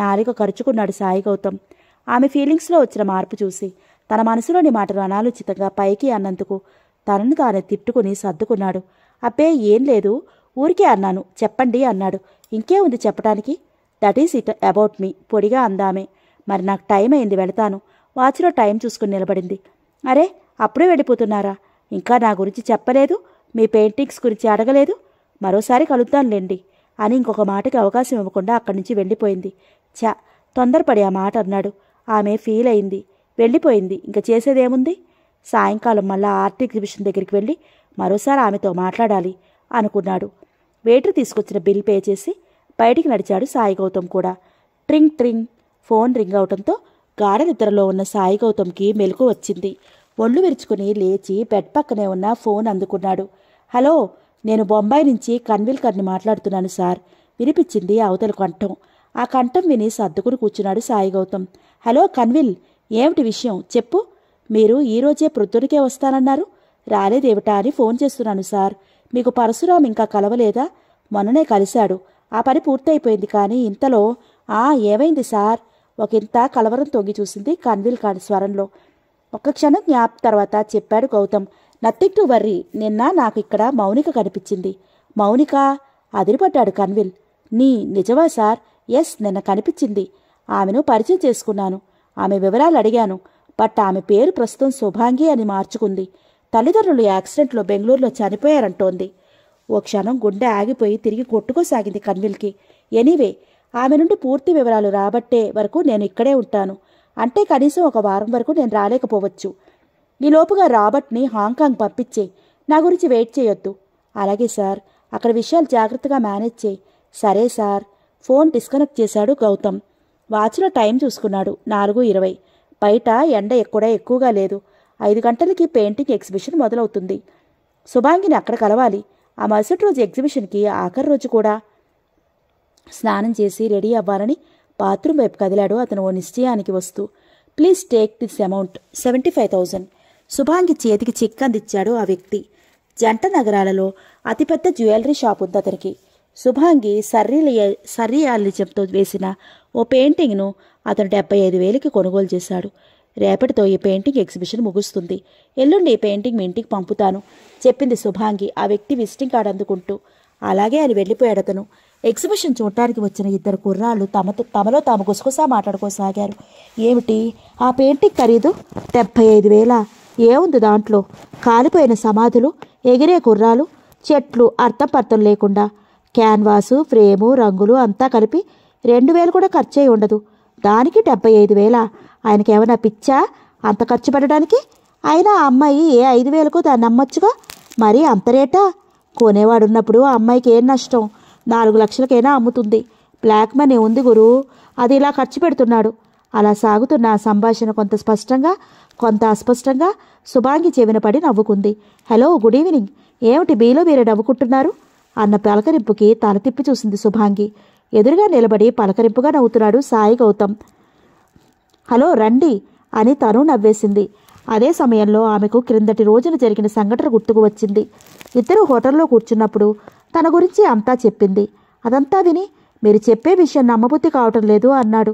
నాలిక ఖర్చుకున్నాడు సాయి గౌతమ్ ఆమె ఫీలింగ్స్లో వచ్చిన మార్పు చూసి తన మనసులోని మాటలు అనాలోచితంగా పైకి అన్నందుకు తనను తానే తిట్టుకుని సర్దుకున్నాడు అబ్బే ఏం లేదు ఊరికే అన్నాను చెప్పండి అన్నాడు ఇంకే ఉంది చెప్పడానికి that is it about me పొడిగా అందామే మరి నాకు టైం అయింది వెళతాను వాచ్లో టైం చూసుకుని నిలబడింది అరే అప్పుడే వెళ్ళిపోతున్నారా ఇంకా నా గురించి చెప్పలేదు మీ పెయింటింగ్స్ గురించి అడగలేదు మరోసారి కలుద్దాంలేండి అని ఇంకొక మాటకి అవకాశం ఇవ్వకుండా అక్కడి నుంచి వెళ్ళిపోయింది చ తొందరపడి ఆ మాట అన్నాడు ఆమె ఫీల్ అయింది వెళ్ళిపోయింది ఇంకా చేసేదేముంది సాయంకాలం మళ్ళా ఆర్ట్ ఎగ్జిబిషన్ దగ్గరికి వెళ్ళి మరోసారి ఆమెతో మాట్లాడాలి అనుకున్నాడు వెయిటర్ తీసుకొచ్చిన బిల్ పే చేసి బయటికి నడిచాడు సాయి గౌతమ్ కూడా ట్రింగ్ ట్రింగ్ ఫోన్ రింగ్ అవటంతో గాఢ నిద్రలో ఉన్న సాయి గౌతమ్కి మెలకు వచ్చింది ఒళ్ళు విరుచుకుని లేచి బెడ్ పక్కనే ఉన్న ఫోన్ అందుకున్నాడు హలో నేను బొంబాయి నుంచి కన్విల్కర్ని మాట్లాడుతున్నాను సార్ వినిపించింది అవతల కంఠం ఆ కంఠం విని సర్దుకుని కూర్చున్నాడు సాయి గౌతమ్ హలో కన్విల్ ఏమిటి విషయం చెప్పు మీరు ఈరోజే ప్రొద్దునికే వస్తానన్నారు రాలేదేమిటా అని ఫోన్ చేస్తున్నాను సార్ మీకు పరశురాం ఇంకా కలవలేదా మొన్ననే కలిశాడు ఆ పని పూర్తయిపోయింది కానీ ఇంతలో ఆ ఏమైంది సార్ ఇంత కలవరం తొంగి చూసింది కన్విల్ కాని స్వరంలో ఒక క్షణం జ్ఞాప్ తర్వాత చెప్పాడు గౌతమ్ నథింగ్ టు వర్రీ నిన్న నాకు ఇక్కడ మౌనిక కనిపించింది మౌనిక అదిరిపడ్డాడు కన్విల్ నీ నిజమా సార్ ఎస్ నిన్న కనిపించింది ఆమెను పరిచయం చేసుకున్నాను ఆమె వివరాలు అడిగాను బట్ ఆమె పేరు ప్రస్తుతం శుభాంగి అని మార్చుకుంది తల్లిదండ్రులు యాక్సిడెంట్లో బెంగళూరులో చనిపోయారంటోంది ఓ క్షణం గుండె ఆగిపోయి తిరిగి కొట్టుకోసాగింది కన్విల్కి ఎనీవే ఆమె నుండి పూర్తి వివరాలు రాబట్టే వరకు నేను ఇక్కడే ఉంటాను అంటే కనీసం ఒక వారం వరకు నేను రాలేకపోవచ్చు ఈలోపుగా రాబర్ట్ని హాంకాంగ్ పంపించే నా గురించి వెయిట్ చేయొద్దు అలాగే సార్ అక్కడ విషయాలు జాగ్రత్తగా మేనేజ్ చేయి సరే సార్ ఫోన్ డిస్కనెక్ట్ చేశాడు గౌతమ్ వాచ్లో టైం చూసుకున్నాడు నాలుగు ఇరవై బయట ఎండ ఎక్కడా ఎక్కువగా లేదు ఐదు గంటలకి పెయింటింగ్ ఎగ్జిబిషన్ మొదలవుతుంది శుభాంగిని అక్కడ కలవాలి ఆ మరుసటి రోజు ఎగ్జిబిషన్కి ఆఖరి రోజు కూడా స్నానం చేసి రెడీ అవ్వాలని బాత్రూమ్ వైపు కదిలాడు అతను ఓ నిశ్చయానికి వస్తూ please take this amount seventy five thousand Shubhangi చేతికి చిక్కందిచ్చాడు ఆ వ్యక్తి జంట నగరాలలో అతిపెద్ద జ్యువెలరీ షాప్ ఉంది అతనికి శుభాంగి సర్రీ సర్రీ వేసిన ఓ పెయింటింగ్ను అతను డెబ్బై ఐదు వేలకి కొనుగోలు చేశాడు రేపటితో ఈ పెయింటింగ్ ఎగ్జిబిషన్ ముగుస్తుంది ఎల్లుండి ఈ పెయింటింగ్ మీ ఇంటికి పంపుతాను చెప్పింది శుభాంగి ఆ వ్యక్తి విజిటింగ్ కార్డు అందుకుంటూ అలాగే అని వెళ్ళిపోయాడు అతను ఎగ్జిబిషన్ చూడటానికి వచ్చిన ఇద్దరు కుర్రాళ్ళు తమతో తమలో తాము గుసగుసా మాట్లాడుకోసాగారు ఏమిటి ఆ పెయింటింగ్ ఖరీదు డెబ్బై ఐదు వేల ఏముంది దాంట్లో కాలిపోయిన సమాధులు ఎగిరే కుర్రాలు చెట్లు అర్థం పర్థం లేకుండా క్యాన్వాసు ఫ్రేము రంగులు అంతా కలిపి రెండు వేలు కూడా ఖర్చు ఉండదు దానికి డెబ్బై ఐదు వేల ఆయనకి ఏమైనా పిచ్చా అంత ఖర్చు పెట్టడానికి అయినా అమ్మాయి ఏ ఐదు వేలకు దాన్ని అమ్మొచ్చుగా మరి అంత రేటా కొనేవాడున్నప్పుడు ఆ అమ్మాయికి ఏం నష్టం నాలుగు లక్షలకైనా అమ్ముతుంది బ్లాక్ మనీ ఉంది గురు అది ఇలా ఖర్చు పెడుతున్నాడు అలా సాగుతున్న ఆ సంభాషణ కొంత స్పష్టంగా కొంత అస్పష్టంగా సుభాంగి చెవిన పడి నవ్వుకుంది హలో గుడ్ ఈవినింగ్ ఏమిటి బీలో మీరే నవ్వుకుంటున్నారు అన్న పలకరింపుకి తల తిప్పి చూసింది సుభాంగి ఎదురుగా నిలబడి పలకరింపుగా నవ్వుతున్నాడు సాయి గౌతమ్ హలో రండి అని తను నవ్వేసింది అదే సమయంలో ఆమెకు క్రిందటి రోజున జరిగిన సంఘటన గుర్తుకు వచ్చింది ఇద్దరు హోటల్లో కూర్చున్నప్పుడు తన గురించి అంతా చెప్పింది అదంతా విని మీరు చెప్పే విషయం నమ్మబుద్ధి కావటం లేదు అన్నాడు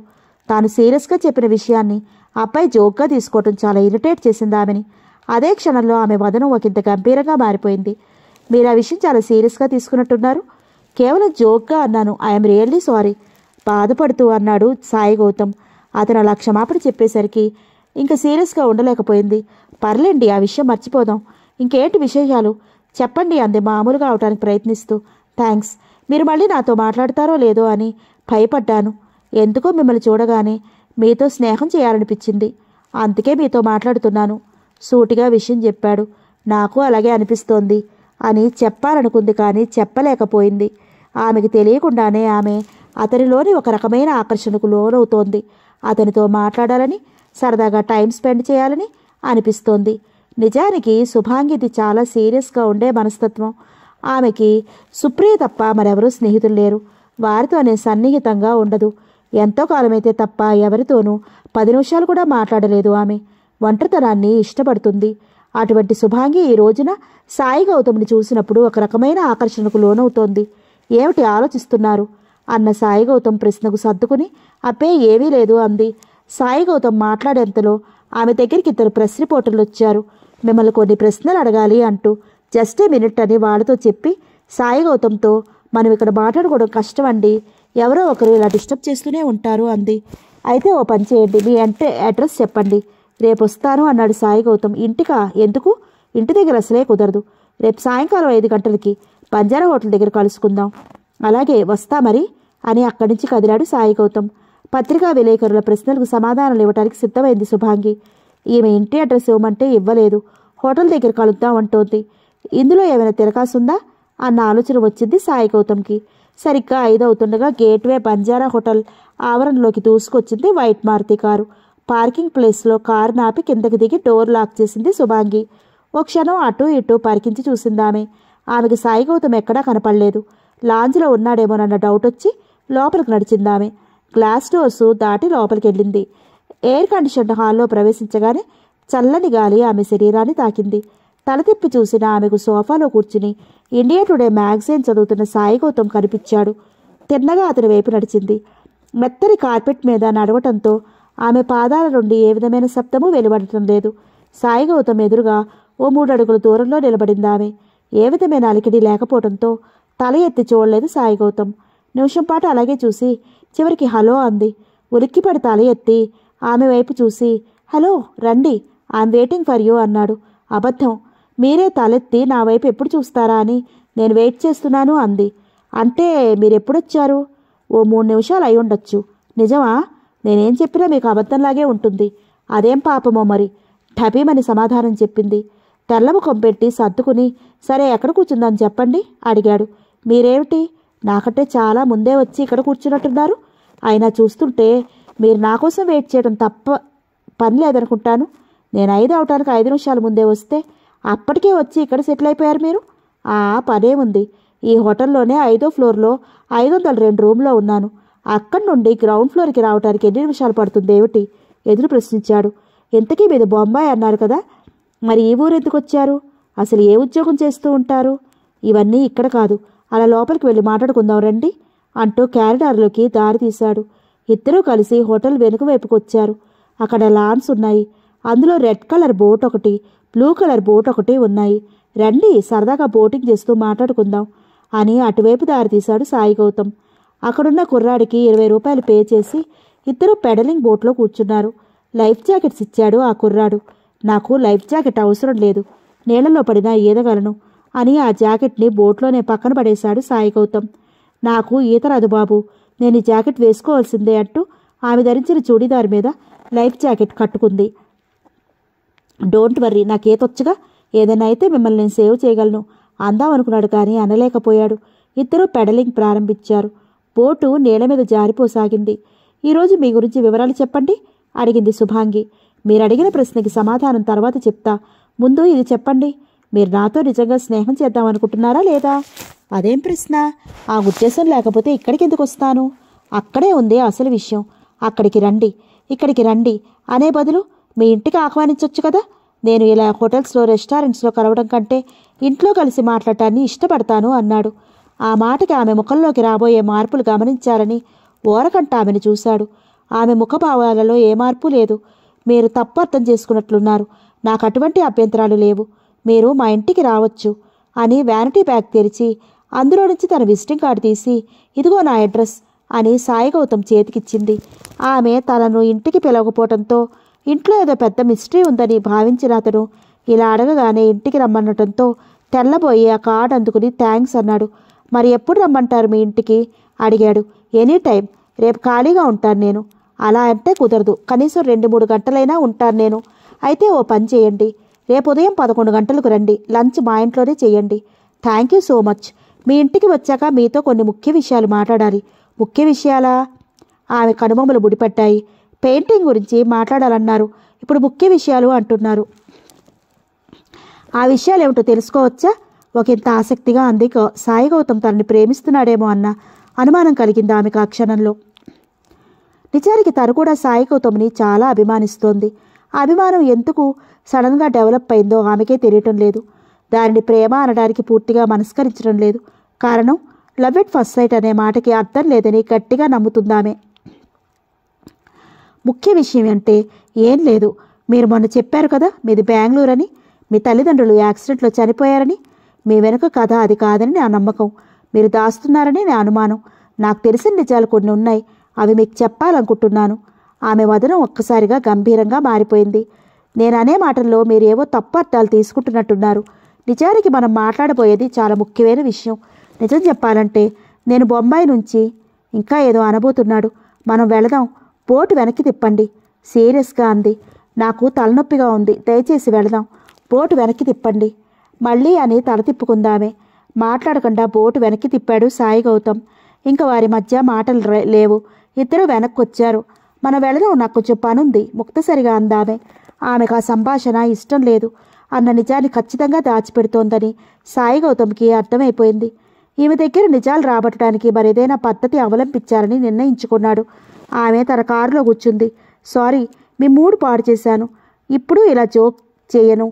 తాను సీరియస్గా చెప్పిన విషయాన్ని అబ్బాయి జోక్గా తీసుకోవటం చాలా ఇరిటేట్ చేసింది ఆమెని అదే క్షణంలో ఆమె వదనం ఒకంత గంభీరంగా మారిపోయింది మీరు ఆ విషయం చాలా సీరియస్గా తీసుకున్నట్టున్నారు కేవలం జోక్గా అన్నాను ఐఎమ్ రియల్లీ సారీ బాధపడుతూ అన్నాడు సాయి గౌతమ్ అతను అలా క్షమాపణ చెప్పేసరికి ఇంకా సీరియస్గా ఉండలేకపోయింది పర్లేండి ఆ విషయం మర్చిపోదాం ఇంకేంటి విశేషాలు చెప్పండి అంది మామూలుగా అవటానికి ప్రయత్నిస్తూ థ్యాంక్స్ మీరు మళ్ళీ నాతో మాట్లాడతారో లేదో అని భయపడ్డాను ఎందుకో మిమ్మల్ని చూడగానే మీతో స్నేహం చేయాలనిపించింది అందుకే మీతో మాట్లాడుతున్నాను సూటిగా విషయం చెప్పాడు నాకు అలాగే అనిపిస్తోంది అని చెప్పాలనుకుంది కానీ చెప్పలేకపోయింది ఆమెకి తెలియకుండానే ఆమె అతనిలోని ఒక రకమైన ఆకర్షణకు లోనవుతోంది అతనితో మాట్లాడాలని సరదాగా టైం స్పెండ్ చేయాలని అనిపిస్తోంది నిజానికి శుభాంగిది చాలా సీరియస్గా ఉండే మనస్తత్వం ఆమెకి సుప్రియ తప్ప మరెవరూ స్నేహితులు లేరు వారితోనే సన్నిహితంగా ఉండదు ఎంతో కాలమైతే తప్ప ఎవరితోనూ పది నిమిషాలు కూడా మాట్లాడలేదు ఆమె ఒంటరితనాన్ని ఇష్టపడుతుంది అటువంటి శుభాంగి ఈ రోజున సాయి గౌతముని చూసినప్పుడు ఒక రకమైన ఆకర్షణకు లోనవుతోంది ఏమిటి ఆలోచిస్తున్నారు అన్న సాయి గౌతమ్ ప్రశ్నకు సర్దుకుని అప్పే ఏమీ లేదు అంది సాయి గౌతమ్ మాట్లాడేంతలో ఆమె దగ్గరికి ఇద్దరు ప్రెస్ రిపోర్టర్లు వచ్చారు మిమ్మల్ని కొన్ని ప్రశ్నలు అడగాలి అంటూ జస్ట్ ఏ మినిట్ అని వాళ్ళతో చెప్పి సాయి గౌతమ్తో మనం ఇక్కడ మాట్లాడుకోవడం కష్టం అండి ఎవరో ఒకరు ఇలా డిస్టర్బ్ చేస్తూనే ఉంటారు అంది అయితే ఓ పని చేయండి మీ అంటే అడ్రస్ చెప్పండి రేపు వస్తాను అన్నాడు సాయి గౌతమ్ ఇంటికా ఎందుకు ఇంటి దగ్గర అసలే కుదరదు రేపు సాయంకాలం ఐదు గంటలకి బంజారా హోటల్ దగ్గర కలుసుకుందాం అలాగే వస్తా మరి అని అక్కడి నుంచి కదిలాడు సాయి గౌతమ్ పత్రికా విలేకరుల ప్రశ్నలకు సమాధానాలు ఇవ్వడానికి సిద్ధమైంది శుభాంగి ఈమె ఇంటి అడ్రస్ ఇవ్వమంటే ఇవ్వలేదు హోటల్ దగ్గర కలుద్దాం అంటోంది ఇందులో ఏమైనా తిరకాసుందా అన్న ఆలోచన వచ్చింది సాయి గౌతమ్కి సరిగ్గా ఐదు అవుతుండగా గేట్వే బంజారా హోటల్ ఆవరణలోకి దూసుకొచ్చింది వైట్ మారుతి కారు పార్కింగ్ ప్లేస్లో కారు నాపి కిందకి దిగి డోర్ లాక్ చేసింది శుభాంగి ఒక క్షణం అటు ఇటు పరికించి చూసిందామె ఆమెకు సాయి గౌతమ్ ఎక్కడా కనపడలేదు లాంజ్లో ఉన్నాడేమోనన్న డౌట్ వచ్చి లోపలికి నడిచిందామె గ్లాస్ డోర్స్ దాటి లోపలికి వెళ్ళింది ఎయిర్ కండిషన్ హాల్లో ప్రవేశించగానే చల్లని గాలి ఆమె శరీరాన్ని తాకింది తల తిప్పి చూసిన ఆమెకు సోఫాలో కూర్చుని ఇండియా టుడే మ్యాగజైన్ చదువుతున్న సాయి గౌతమ్ కనిపించాడు తిన్నగా అతని వైపు నడిచింది మెత్తని కార్పెట్ మీద నడవటంతో ఆమె పాదాల నుండి ఏ విధమైన శబ్దము వెలువడటం లేదు సాయి గౌతమ్ ఎదురుగా ఓ మూడు అడుగుల దూరంలో నిలబడింది ఆమె ఏ విధమైన అలికిడి లేకపోవడంతో తల ఎత్తి చూడలేదు సాయి గౌతమ్ నిమిషం పాటు అలాగే చూసి చివరికి హలో అంది ఉలిక్కిపడి తల ఎత్తి ఆమె వైపు చూసి హలో రండి ఐఎమ్ వెయిటింగ్ ఫర్ యూ అన్నాడు అబద్ధం మీరే తలెత్తి నా వైపు ఎప్పుడు చూస్తారా అని నేను వెయిట్ చేస్తున్నాను అంది అంటే మీరెప్పుడొచ్చారు ఓ మూడు నిమిషాలు అయి ఉండొచ్చు నిజమా నేనేం చెప్పినా మీకు అబద్ధంలాగే ఉంటుంది అదేం పాపమో మరి ఠబీమని సమాధానం చెప్పింది తెల్లము కొంపెట్టి సర్దుకుని సరే ఎక్కడ కూర్చుందని చెప్పండి అడిగాడు మీరేమిటి నాకంటే చాలా ముందే వచ్చి ఇక్కడ కూర్చున్నట్టున్నారు అయినా చూస్తుంటే మీరు నా కోసం వెయిట్ చేయడం తప్ప పని లేదనుకుంటాను నేను ఐదు అవటానికి ఐదు నిమిషాల ముందే వస్తే అప్పటికే వచ్చి ఇక్కడ సెటిల్ అయిపోయారు మీరు ఆ పదేముంది ఉంది ఈ హోటల్లోనే ఐదో ఫ్లోర్లో ఐదు వందల రెండు రూమ్లో ఉన్నాను అక్కడి నుండి గ్రౌండ్ ఫ్లోర్కి రావడానికి ఎన్ని నిమిషాలు పడుతుంది ఏమిటి ఎదురు ప్రశ్నించాడు ఎంతకీ మీద బొంబాయి అన్నారు కదా మరి ఈ ఊరు ఎందుకు వచ్చారు అసలు ఏ ఉద్యోగం చేస్తూ ఉంటారు ఇవన్నీ ఇక్కడ కాదు అలా లోపలికి వెళ్ళి మాట్లాడుకుందాం రండి అంటూ క్యారిడార్లోకి దారి తీశాడు ఇద్దరూ కలిసి హోటల్ వెనుక వైపుకు వచ్చారు అక్కడ లాన్స్ ఉన్నాయి అందులో రెడ్ కలర్ బోట్ ఒకటి బ్లూ కలర్ బోట్ ఒకటి ఉన్నాయి రండి సరదాగా బోటింగ్ చేస్తూ మాట్లాడుకుందాం అని అటువైపు దారి తీశాడు సాయి గౌతమ్ అక్కడున్న కుర్రాడికి ఇరవై రూపాయలు పే చేసి ఇద్దరు పెడలింగ్ బోట్లో కూర్చున్నారు లైఫ్ జాకెట్స్ ఇచ్చాడు ఆ కుర్రాడు నాకు లైఫ్ జాకెట్ అవసరం లేదు నీళ్ళలో పడినా ఈదగలను అని ఆ జాకెట్ని బోట్లోనే పక్కన పడేశాడు సాయి గౌతమ్ నాకు ఈత రాదు బాబు నేను ఈ జాకెట్ వేసుకోవాల్సిందే అంటూ ఆమె ధరించిన చూడీదారి మీద లైఫ్ జాకెట్ కట్టుకుంది డోంట్ వర్రీ నాకేతొచ్చుగా ఏదైనా అయితే మిమ్మల్ని నేను సేవ్ చేయగలను అందామనుకున్నాడు కానీ అనలేకపోయాడు ఇద్దరు పెడలింగ్ ప్రారంభించారు బోటు నేల మీద జారిపోసాగింది ఈరోజు మీ గురించి వివరాలు చెప్పండి అడిగింది శుభాంగి మీరు అడిగిన ప్రశ్నకి సమాధానం తర్వాత చెప్తా ముందు ఇది చెప్పండి మీరు నాతో నిజంగా స్నేహం చేద్దామనుకుంటున్నారా లేదా అదేం ప్రశ్న ఆ ఉద్దేశం లేకపోతే ఇక్కడికి ఎందుకు వస్తాను అక్కడే ఉంది అసలు విషయం అక్కడికి రండి ఇక్కడికి రండి అనే బదులు మీ ఇంటికి ఆహ్వానించవచ్చు కదా నేను ఇలా హోటల్స్లో రెస్టారెంట్స్లో కలవడం కంటే ఇంట్లో కలిసి మాట్లాడటాన్ని ఇష్టపడతాను అన్నాడు ఆ మాటకి ఆమె ముఖంలోకి రాబోయే మార్పులు గమనించారని ఓరకంట ఆమెను చూశాడు ఆమె ముఖభావాలలో ఏ మార్పు లేదు మీరు తప్పు అర్థం చేసుకున్నట్లున్నారు నాకు అటువంటి అభ్యంతరాలు లేవు మీరు మా ఇంటికి రావచ్చు అని వ్యానిటీ బ్యాగ్ తెరిచి అందులో నుంచి తన విజిటింగ్ కార్డు తీసి ఇదిగో నా అడ్రస్ అని సాయి గౌతమ్ చేతికిచ్చింది ఆమె తనను ఇంటికి పిలవకపోవటంతో ఇంట్లో ఏదో పెద్ద మిస్టరీ ఉందని భావించిన అతను ఇలా అడగగానే ఇంటికి రమ్మనటంతో తెల్లబోయి ఆ కార్డు అందుకుని థ్యాంక్స్ అన్నాడు మరి ఎప్పుడు రమ్మంటారు మీ ఇంటికి అడిగాడు ఎనీ టైం రేపు ఖాళీగా ఉంటాను నేను అలా అంటే కుదరదు కనీసం రెండు మూడు గంటలైనా ఉంటాను నేను అయితే ఓ పని చేయండి రేపు ఉదయం పదకొండు గంటలకు రండి లంచ్ మా ఇంట్లోనే చేయండి థ్యాంక్ యూ సో మచ్ మీ ఇంటికి వచ్చాక మీతో కొన్ని ముఖ్య విషయాలు మాట్లాడాలి ముఖ్య విషయాలా ఆమె కనుమములు ముడిపెట్టాయి పెయింటింగ్ గురించి మాట్లాడాలన్నారు ఇప్పుడు ముఖ్య విషయాలు అంటున్నారు ఆ విషయాలు ఏమిటో తెలుసుకోవచ్చా ఒకంత ఆసక్తిగా అంది సాయి గౌతమ్ తనని ప్రేమిస్తున్నాడేమో అన్న అనుమానం కలిగింది ఆమెకు ఆ క్షణంలో నిజానికి తను కూడా సాయి గౌతమ్ని చాలా అభిమానిస్తోంది అభిమానం ఎందుకు సడన్గా డెవలప్ అయిందో ఆమెకే తెలియటం లేదు దానిని ప్రేమ అనడానికి పూర్తిగా మనస్కరించడం లేదు కారణం లవ్ ఎట్ ఫస్ట్ సైట్ అనే మాటకి అర్థం లేదని గట్టిగా నమ్ముతుందామే ముఖ్య విషయం అంటే ఏం లేదు మీరు మొన్న చెప్పారు కదా మీది బెంగళూరు అని మీ తల్లిదండ్రులు యాక్సిడెంట్లో చనిపోయారని మీ వెనుక కథ అది కాదని నా నమ్మకం మీరు దాస్తున్నారని నా అనుమానం నాకు తెలిసిన నిజాలు కొన్ని ఉన్నాయి అవి మీకు చెప్పాలనుకుంటున్నాను ఆమె వదనం ఒక్కసారిగా గంభీరంగా మారిపోయింది నేను అనే మాటల్లో మీరు ఏవో తప్పు అర్థాలు తీసుకుంటున్నట్టున్నారు నిజానికి మనం మాట్లాడబోయేది చాలా ముఖ్యమైన విషయం నిజం చెప్పాలంటే నేను బొంబాయి నుంచి ఇంకా ఏదో అనబోతున్నాడు మనం వెళదాం బోటు వెనక్కి తిప్పండి సీరియస్గా అంది నాకు తలనొప్పిగా ఉంది దయచేసి వెళదాం బోటు వెనక్కి తిప్పండి మళ్ళీ అని తల తిప్పుకుందామే మాట్లాడకుండా బోటు వెనక్కి తిప్పాడు సాయి గౌతమ్ ఇంకా వారి మధ్య మాటలు లేవు ఇద్దరు వెనక్కొచ్చారు మన వెళదాం నాకు కొంచెం పనుంది ముక్తసరిగా అందామే ఆమెకు ఆ సంభాషణ ఇష్టం లేదు అన్న నిజాన్ని ఖచ్చితంగా దాచిపెడుతోందని సాయి గౌతమ్కి అర్థమైపోయింది ఈమె దగ్గర నిజాలు రాబట్టడానికి మరేదైనా పద్ధతి అవలంబించారని నిర్ణయించుకున్నాడు ఆమె తన కారులో కూర్చుంది సారీ మీ మూడు పాడు చేశాను ఇప్పుడు ఇలా జోక్ చేయను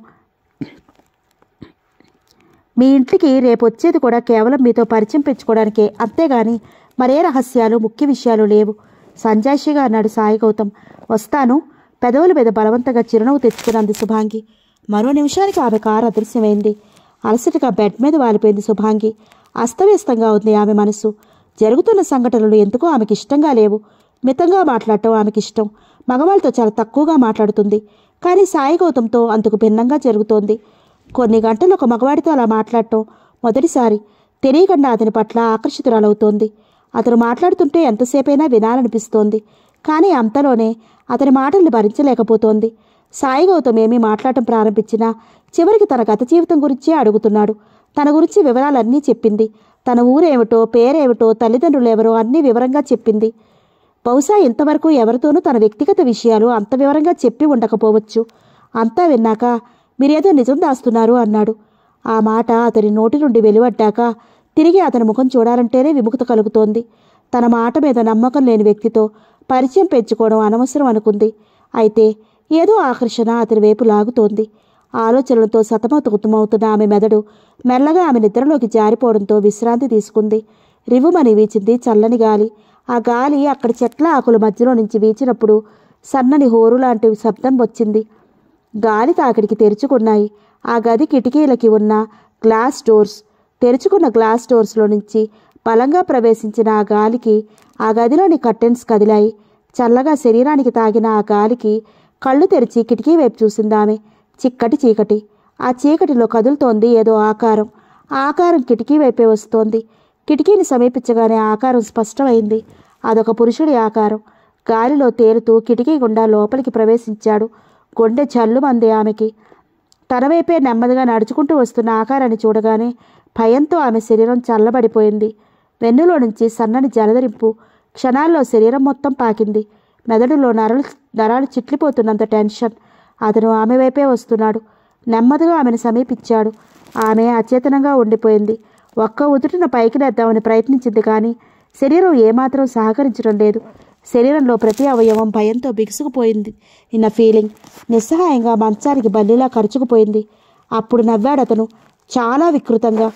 మీ ఇంటికి రేపు వచ్చేది కూడా కేవలం మీతో పరిచయం పెంచుకోవడానికే అంతేగాని మరే రహస్యాలు ముఖ్య విషయాలు లేవు సంజాయిషిగా అన్నాడు సాయి గౌతమ్ వస్తాను పెదవుల మీద బలవంతంగా చిరునవ్వు తెచ్చుకున్నది శుభాంగి మరో నిమిషానికి ఆమె కారు అదృశ్యమైంది అలసటగా బెడ్ మీద వాలిపోయింది శుభాంగి అస్తవ్యస్తంగా ఉంది ఆమె మనసు జరుగుతున్న సంఘటనలు ఎందుకో ఆమెకి ఇష్టంగా లేవు మితంగా మాట్లాడటం ఆమెకి ఇష్టం మగవాళ్ళతో చాలా తక్కువగా మాట్లాడుతుంది కానీ సాయి గౌతంతో అందుకు భిన్నంగా జరుగుతోంది కొన్ని గంటలు ఒక మగవాడితో అలా మాట్లాడటం మొదటిసారి తెలియకుండా అతని పట్ల ఆకర్షితురాలవుతోంది అతను మాట్లాడుతుంటే ఎంతసేపైనా వినాలనిపిస్తోంది కానీ అంతలోనే అతని మాటల్ని భరించలేకపోతోంది సాయి గౌతమ్ ఏమీ మాట్లాడటం ప్రారంభించినా చివరికి తన గత జీవితం గురించే అడుగుతున్నాడు తన గురించి వివరాలన్నీ చెప్పింది తన ఊరేమిటో పేరేమిటో ఎవరో అన్నీ వివరంగా చెప్పింది బహుశా ఇంతవరకు ఎవరితోనూ తన వ్యక్తిగత విషయాలు అంత వివరంగా చెప్పి ఉండకపోవచ్చు అంతా విన్నాక మీరేదో నిజం దాస్తున్నారు అన్నాడు ఆ మాట అతని నోటి నుండి వెలువడ్డాక తిరిగి అతని ముఖం చూడాలంటేనే విముఖత కలుగుతోంది తన మాట మీద నమ్మకం లేని వ్యక్తితో పరిచయం పెంచుకోవడం అనవసరం అనుకుంది అయితే ఏదో ఆకర్షణ అతని వైపు లాగుతోంది ఆలోచనలతో సతమతమవుతున్న ఆమె మెదడు మెల్లగా ఆమె నిద్రలోకి జారిపోవడంతో విశ్రాంతి తీసుకుంది రివుమని వీచింది చల్లని గాలి ఆ గాలి అక్కడ చెట్ల ఆకుల మధ్యలో నుంచి వీచినప్పుడు సన్నని హోరు లాంటి శబ్దం వచ్చింది గాలి తాకిడికి తెరుచుకున్నాయి ఆ గది కిటికీలకి ఉన్న గ్లాస్ డోర్స్ తెరుచుకున్న గ్లాస్ డోర్స్లో నుంచి బలంగా ప్రవేశించిన ఆ గాలికి ఆ గదిలోని కర్టెన్స్ కదిలాయి చల్లగా శరీరానికి తాగిన ఆ గాలికి కళ్ళు తెరిచి కిటికీ వైపు చూసిందామె చిక్కటి చీకటి ఆ చీకటిలో కదులుతోంది ఏదో ఆకారం ఆకారం కిటికీ వైపే వస్తోంది కిటికీని సమీపించగానే ఆకారం స్పష్టమైంది అదొక పురుషుడి ఆకారం గాలిలో తేలుతూ కిటికీ గుండా లోపలికి ప్రవేశించాడు గుండె చల్లు ఆమెకి తన వైపే నెమ్మదిగా నడుచుకుంటూ వస్తున్న ఆకారాన్ని చూడగానే భయంతో ఆమె శరీరం చల్లబడిపోయింది వెన్నులో నుంచి సన్నని జలదరింపు క్షణాల్లో శరీరం మొత్తం పాకింది మెదడులో నరలు నరాలు చిట్లిపోతున్నంత టెన్షన్ అతను ఆమె వైపే వస్తున్నాడు నెమ్మదిగా ఆమెను సమీపించాడు ఆమె అచేతనంగా ఉండిపోయింది ఒక్క ఉదుటిన పైకి లేద్దామని ప్రయత్నించింది కానీ శరీరం ఏమాత్రం సహకరించడం లేదు శరీరంలో ప్రతి అవయవం భయంతో బిగుసుకుపోయింది నిన్న ఫీలింగ్ నిస్సహాయంగా మంచానికి బల్లిలా ఖర్చుకుపోయింది అప్పుడు నవ్వాడతను చాలా వికృతంగా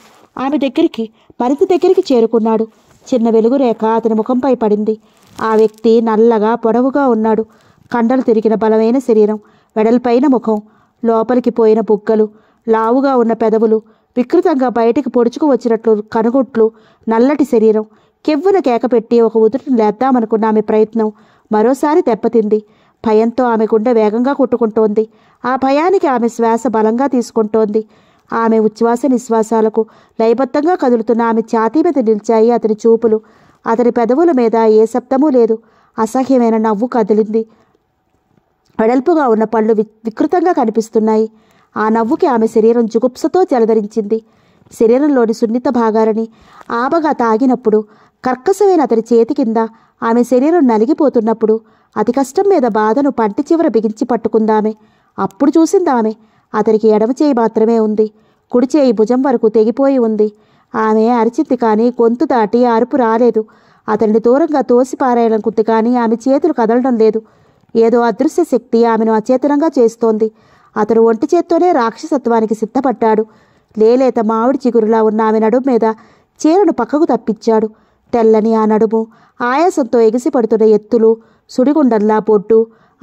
ఆమె దగ్గరికి మరింత దగ్గరికి చేరుకున్నాడు చిన్న వెలుగు రేఖ అతని ముఖంపై పడింది ఆ వ్యక్తి నల్లగా పొడవుగా ఉన్నాడు కండలు తిరిగిన బలమైన శరీరం వెడల్పైన ముఖం లోపలికి పోయిన బుగ్గలు లావుగా ఉన్న పెదవులు వికృతంగా బయటికి పొడుచుకు వచ్చినట్లు కనుగొట్లు నల్లటి శరీరం కెవ్వున కేకపెట్టి ఒక ఉదుటిని లేద్దామనుకున్న ఆమె ప్రయత్నం మరోసారి దెబ్బతింది భయంతో ఆమె గుండె వేగంగా కొట్టుకుంటోంది ఆ భయానికి ఆమె శ్వాస బలంగా తీసుకుంటోంది ఆమె ఉచ్ఛ్వాస నిశ్వాసాలకు లయబద్ధంగా కదులుతున్న ఆమె ఛాతీ మీద నిలిచాయి అతని చూపులు అతని పెదవుల మీద ఏ శబ్దమూ లేదు అసహ్యమైన నవ్వు కదిలింది వెడల్పుగా ఉన్న పళ్ళు వికృతంగా కనిపిస్తున్నాయి ఆ నవ్వుకి ఆమె శరీరం జుగుప్సతో జలధరించింది శరీరంలోని సున్నిత భాగాలని ఆబగా తాగినప్పుడు కర్కశమైన అతని చేతి కింద ఆమె శరీరం నలిగిపోతున్నప్పుడు అతి కష్టం మీద బాధను పంటి చివర బిగించి పట్టుకుందామె అప్పుడు చూసిందామె అతనికి ఎడమ చేయి మాత్రమే ఉంది కుడి చేయి భుజం వరకు తెగిపోయి ఉంది ఆమె అరిచింది కానీ గొంతు దాటి అరుపు రాలేదు అతన్ని దూరంగా తోసి పారేయాలనుకుంది కానీ ఆమె చేతులు కదలడం లేదు ఏదో అదృశ్య శక్తి ఆమెను అచేతనంగా చేస్తోంది అతను ఒంటి చేత్తోనే రాక్షసత్వానికి సిద్ధపడ్డాడు లేలేత మామిడి చిగురులా ఉన్న ఆమె నడుము మీద చీరను పక్కకు తప్పించాడు తెల్లని ఆ నడుము ఆయాసంతో ఎగిసిపడుతున్న ఎత్తులు సుడిగుండంలా పొట్టు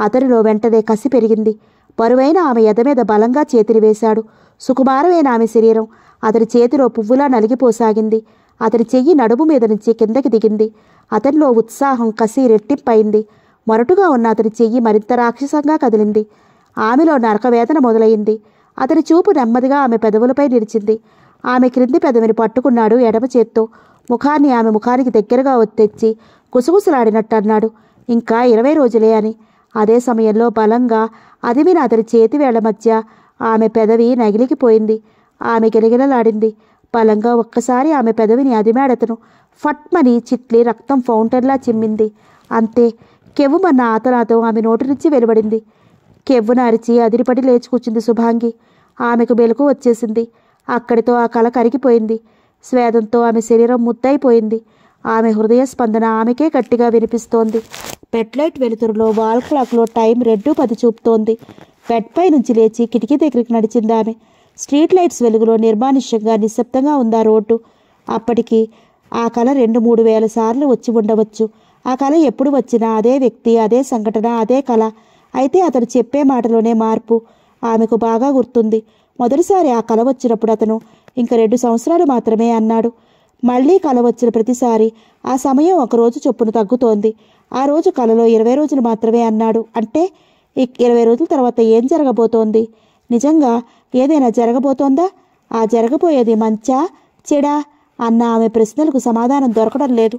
అతనిలో వెంటనే కసి పెరిగింది పరువైన ఆమె ఎద మీద బలంగా చేతిని వేశాడు సుకుమారమైన ఆమె శరీరం అతని చేతిలో పువ్వులా నలిగిపోసాగింది అతని చెయ్యి నడుము మీద నుంచి కిందకి దిగింది అతనిలో ఉత్సాహం కసి రెట్టింపైంది మరటుగా ఉన్న అతని చెయ్యి మరింత రాక్షసంగా కదిలింది ఆమెలో నరకవేదన మొదలైంది అతని చూపు నెమ్మదిగా ఆమె పెదవులపై నిలిచింది ఆమె క్రింది పెదవిని పట్టుకున్నాడు ఎడమ చేత్తో ముఖాన్ని ఆమె ముఖానికి దగ్గరగా ఒత్తెచ్చి గుసగుసలాడినట్టు అన్నాడు ఇంకా ఇరవై రోజులే అని అదే సమయంలో బలంగా అదిమిన అతని వేళ్ల మధ్య ఆమె పెదవి నగిలికిపోయింది ఆమె గిలగిలలాడింది బలంగా ఒక్కసారి ఆమె పెదవిని అదిమేడతను ఫట్మని చిట్లి రక్తం ఫౌంటన్లా చిమ్మింది అంతే కెవ్వుమన్న ఆతనాతో ఆమె నోటి నుంచి వెలువడింది కెవ్వున అరిచి అదిరిపడి లేచి కూర్చుంది శుభాంగి ఆమెకు మెలకు వచ్చేసింది అక్కడితో ఆ కళ కరిగిపోయింది స్వేదంతో ఆమె శరీరం ముద్దైపోయింది ఆమె హృదయ స్పందన ఆమెకే గట్టిగా వినిపిస్తోంది పెట్లైట్ వెలుతురులో వాల్ క్లాక్లో టైం రెడ్డు పది చూపుతోంది బెడ్పై నుంచి లేచి కిటికీ దగ్గరికి నడిచింది ఆమె స్ట్రీట్ లైట్స్ వెలుగులో నిర్మానుష్యంగా నిశ్శబ్దంగా ఉందా రోడ్డు అప్పటికి ఆ కళ రెండు మూడు వేల సార్లు వచ్చి ఉండవచ్చు ఆ కళ ఎప్పుడు వచ్చినా అదే వ్యక్తి అదే సంఘటన అదే కళ అయితే అతను చెప్పే మాటలోనే మార్పు ఆమెకు బాగా గుర్తుంది మొదటిసారి ఆ కల వచ్చినప్పుడు అతను ఇంక రెండు సంవత్సరాలు మాత్రమే అన్నాడు మళ్లీ కల వచ్చిన ప్రతిసారి ఆ సమయం ఒకరోజు చొప్పున తగ్గుతోంది ఆ రోజు కలలో ఇరవై రోజులు మాత్రమే అన్నాడు అంటే ఇరవై రోజుల తర్వాత ఏం జరగబోతోంది నిజంగా ఏదైనా జరగబోతోందా ఆ జరగబోయేది మంచా చెడా అన్న ఆమె ప్రశ్నలకు సమాధానం దొరకడం లేదు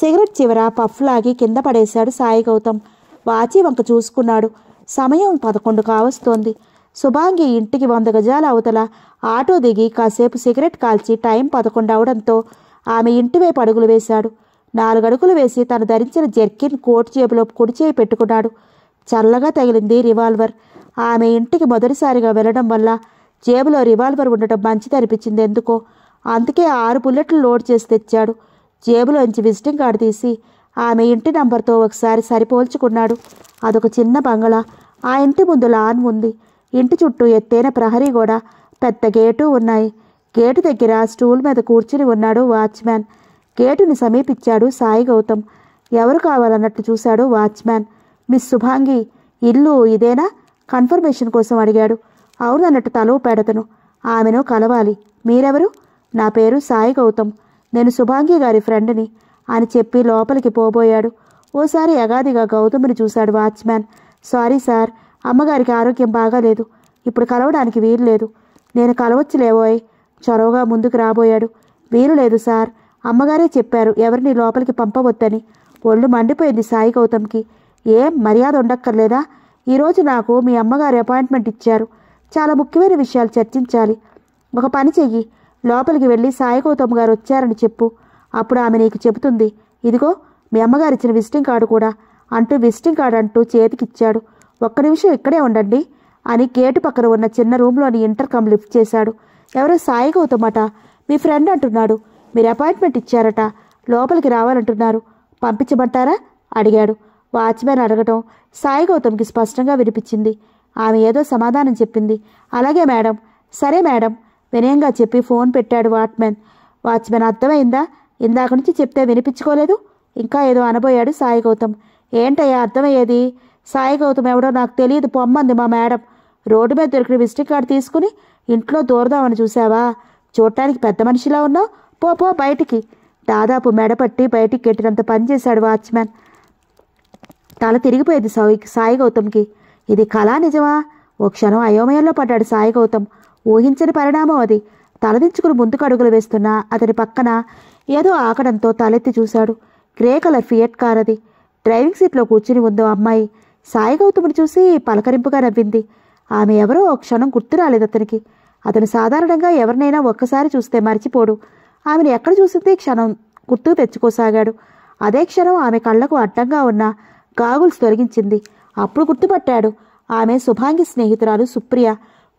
సిగరెట్ చివర పఫ్ లాగి కింద పడేశాడు సాయి గౌతమ్ వాచి వంక చూసుకున్నాడు సమయం పదకొండు కావస్తోంది సుభాంగి ఇంటికి వంద గజాల అవతల ఆటో దిగి కాసేపు సిగరెట్ కాల్చి టైం పదకొండు అవడంతో ఆమె ఇంటివే అడుగులు వేశాడు నాలుగడుగులు వేసి తను ధరించిన జర్కిన్ కోటు జేబులో కుడిచేయి పెట్టుకున్నాడు చల్లగా తగిలింది రివాల్వర్ ఆమె ఇంటికి మొదటిసారిగా వెళ్ళడం వల్ల జేబులో రివాల్వర్ ఉండటం మంచిది అనిపించింది ఎందుకో అందుకే ఆరు బుల్లెట్లు లోడ్ చేసి తెచ్చాడు జేబులోంచి విజిటింగ్ కార్డు తీసి ఆమె ఇంటి నంబర్తో ఒకసారి సరిపోల్చుకున్నాడు అదొక చిన్న బంగళా ఆ ఇంటి ముందు లాన్ ఉంది ఇంటి చుట్టూ ఎత్తైన ప్రహరీ గోడ పెద్ద గేటు ఉన్నాయి గేటు దగ్గర స్టూల్ మీద కూర్చుని ఉన్నాడు వాచ్మ్యాన్ గేటుని సమీపించాడు సాయి గౌతమ్ ఎవరు కావాలన్నట్టు చూశాడు వాచ్మ్యాన్ మిస్ శుభాంగి ఇల్లు ఇదేనా కన్ఫర్మేషన్ కోసం అడిగాడు అవునన్నట్టు తల ఊపాడతను ఆమెను కలవాలి మీరెవరు నా పేరు సాయి గౌతమ్ నేను శుభాంగి గారి ఫ్రెండ్ని అని చెప్పి లోపలికి పోబోయాడు ఓసారి యగాదిగా గౌతమ్ని చూశాడు వాచ్మ్యాన్ సారీ సార్ అమ్మగారికి ఆరోగ్యం బాగాలేదు ఇప్పుడు కలవడానికి వీలు లేదు నేను కలవచ్చులేవోయ్ చొరవగా ముందుకు రాబోయాడు వీలు లేదు సార్ అమ్మగారే చెప్పారు ఎవరిని లోపలికి పంపవద్దని ఒళ్ళు మండిపోయింది సాయి గౌతమ్కి ఏం మర్యాద ఉండక్కర్లేదా ఈరోజు నాకు మీ అమ్మగారు అపాయింట్మెంట్ ఇచ్చారు చాలా ముఖ్యమైన విషయాలు చర్చించాలి ఒక పని చెయ్యి లోపలికి వెళ్ళి సాయి గౌతమ్ గారు వచ్చారని చెప్పు అప్పుడు ఆమె నీకు చెబుతుంది ఇదిగో మీ అమ్మగారు ఇచ్చిన విజిటింగ్ కార్డు కూడా అంటూ విజిటింగ్ కార్డ్ అంటూ చేతికిచ్చాడు ఒక్క నిమిషం ఇక్కడే ఉండండి అని గేటు పక్కన ఉన్న చిన్న రూమ్లోని ఇంటర్ కమ్ లిఫ్ట్ చేశాడు ఎవరో సాయి గౌతమట మీ ఫ్రెండ్ అంటున్నాడు మీరు అపాయింట్మెంట్ ఇచ్చారట లోపలికి రావాలంటున్నారు పంపించమంటారా అడిగాడు వాచ్మెన్ అడగటం సాయి గౌతమ్కి స్పష్టంగా వినిపించింది ఆమె ఏదో సమాధానం చెప్పింది అలాగే మేడం సరే మేడం వినయంగా చెప్పి ఫోన్ పెట్టాడు వాచ్మెన్ వాచ్మెన్ అర్థమైందా ఇందాక నుంచి చెప్తే వినిపించుకోలేదు ఇంకా ఏదో అనబోయాడు సాయి గౌతమ్ ఏంటయ్యా అర్థమయ్యేది సాయి గౌతమ్ ఎవడో నాకు తెలియదు పొమ్మంది మా మేడం రోడ్డు మీద దొరికిన విజిటింగ్ కార్డు తీసుకుని ఇంట్లో దూరదామని చూసావా చూడటానికి పెద్ద మనిషిలా ఉన్నావు పో పో బయటికి దాదాపు మెడపట్టి బయటికి కెట్టినంత పనిచేశాడు వాచ్మెన్ తల తిరిగిపోయేది సాయి సాయి గౌతమ్కి ఇది కళా నిజమా ఓ క్షణం అయోమయంలో పడ్డాడు సాయి గౌతమ్ ఊహించని పరిణామం అది తలదించుకుని ముందుకు అడుగులు వేస్తున్నా అతని పక్కన ఏదో ఆకడంతో తలెత్తి చూశాడు గ్రే కలర్ ఫియట్ కార్ అది డ్రైవింగ్ సీట్లో కూర్చుని ఉందో అమ్మాయి సాయి గౌతముని చూసి పలకరింపుగా నవ్వింది ఆమె ఎవరో ఒక క్షణం గుర్తు రాలేదు అతనికి అతను సాధారణంగా ఎవరినైనా ఒక్కసారి చూస్తే మర్చిపోడు ఆమెను ఎక్కడ చూసింది క్షణం గుర్తుకు తెచ్చుకోసాగాడు అదే క్షణం ఆమె కళ్లకు అడ్డంగా ఉన్న గాగుల్స్ తొలగించింది అప్పుడు గుర్తుపట్టాడు ఆమె శుభాంగి స్నేహితురాలు సుప్రియ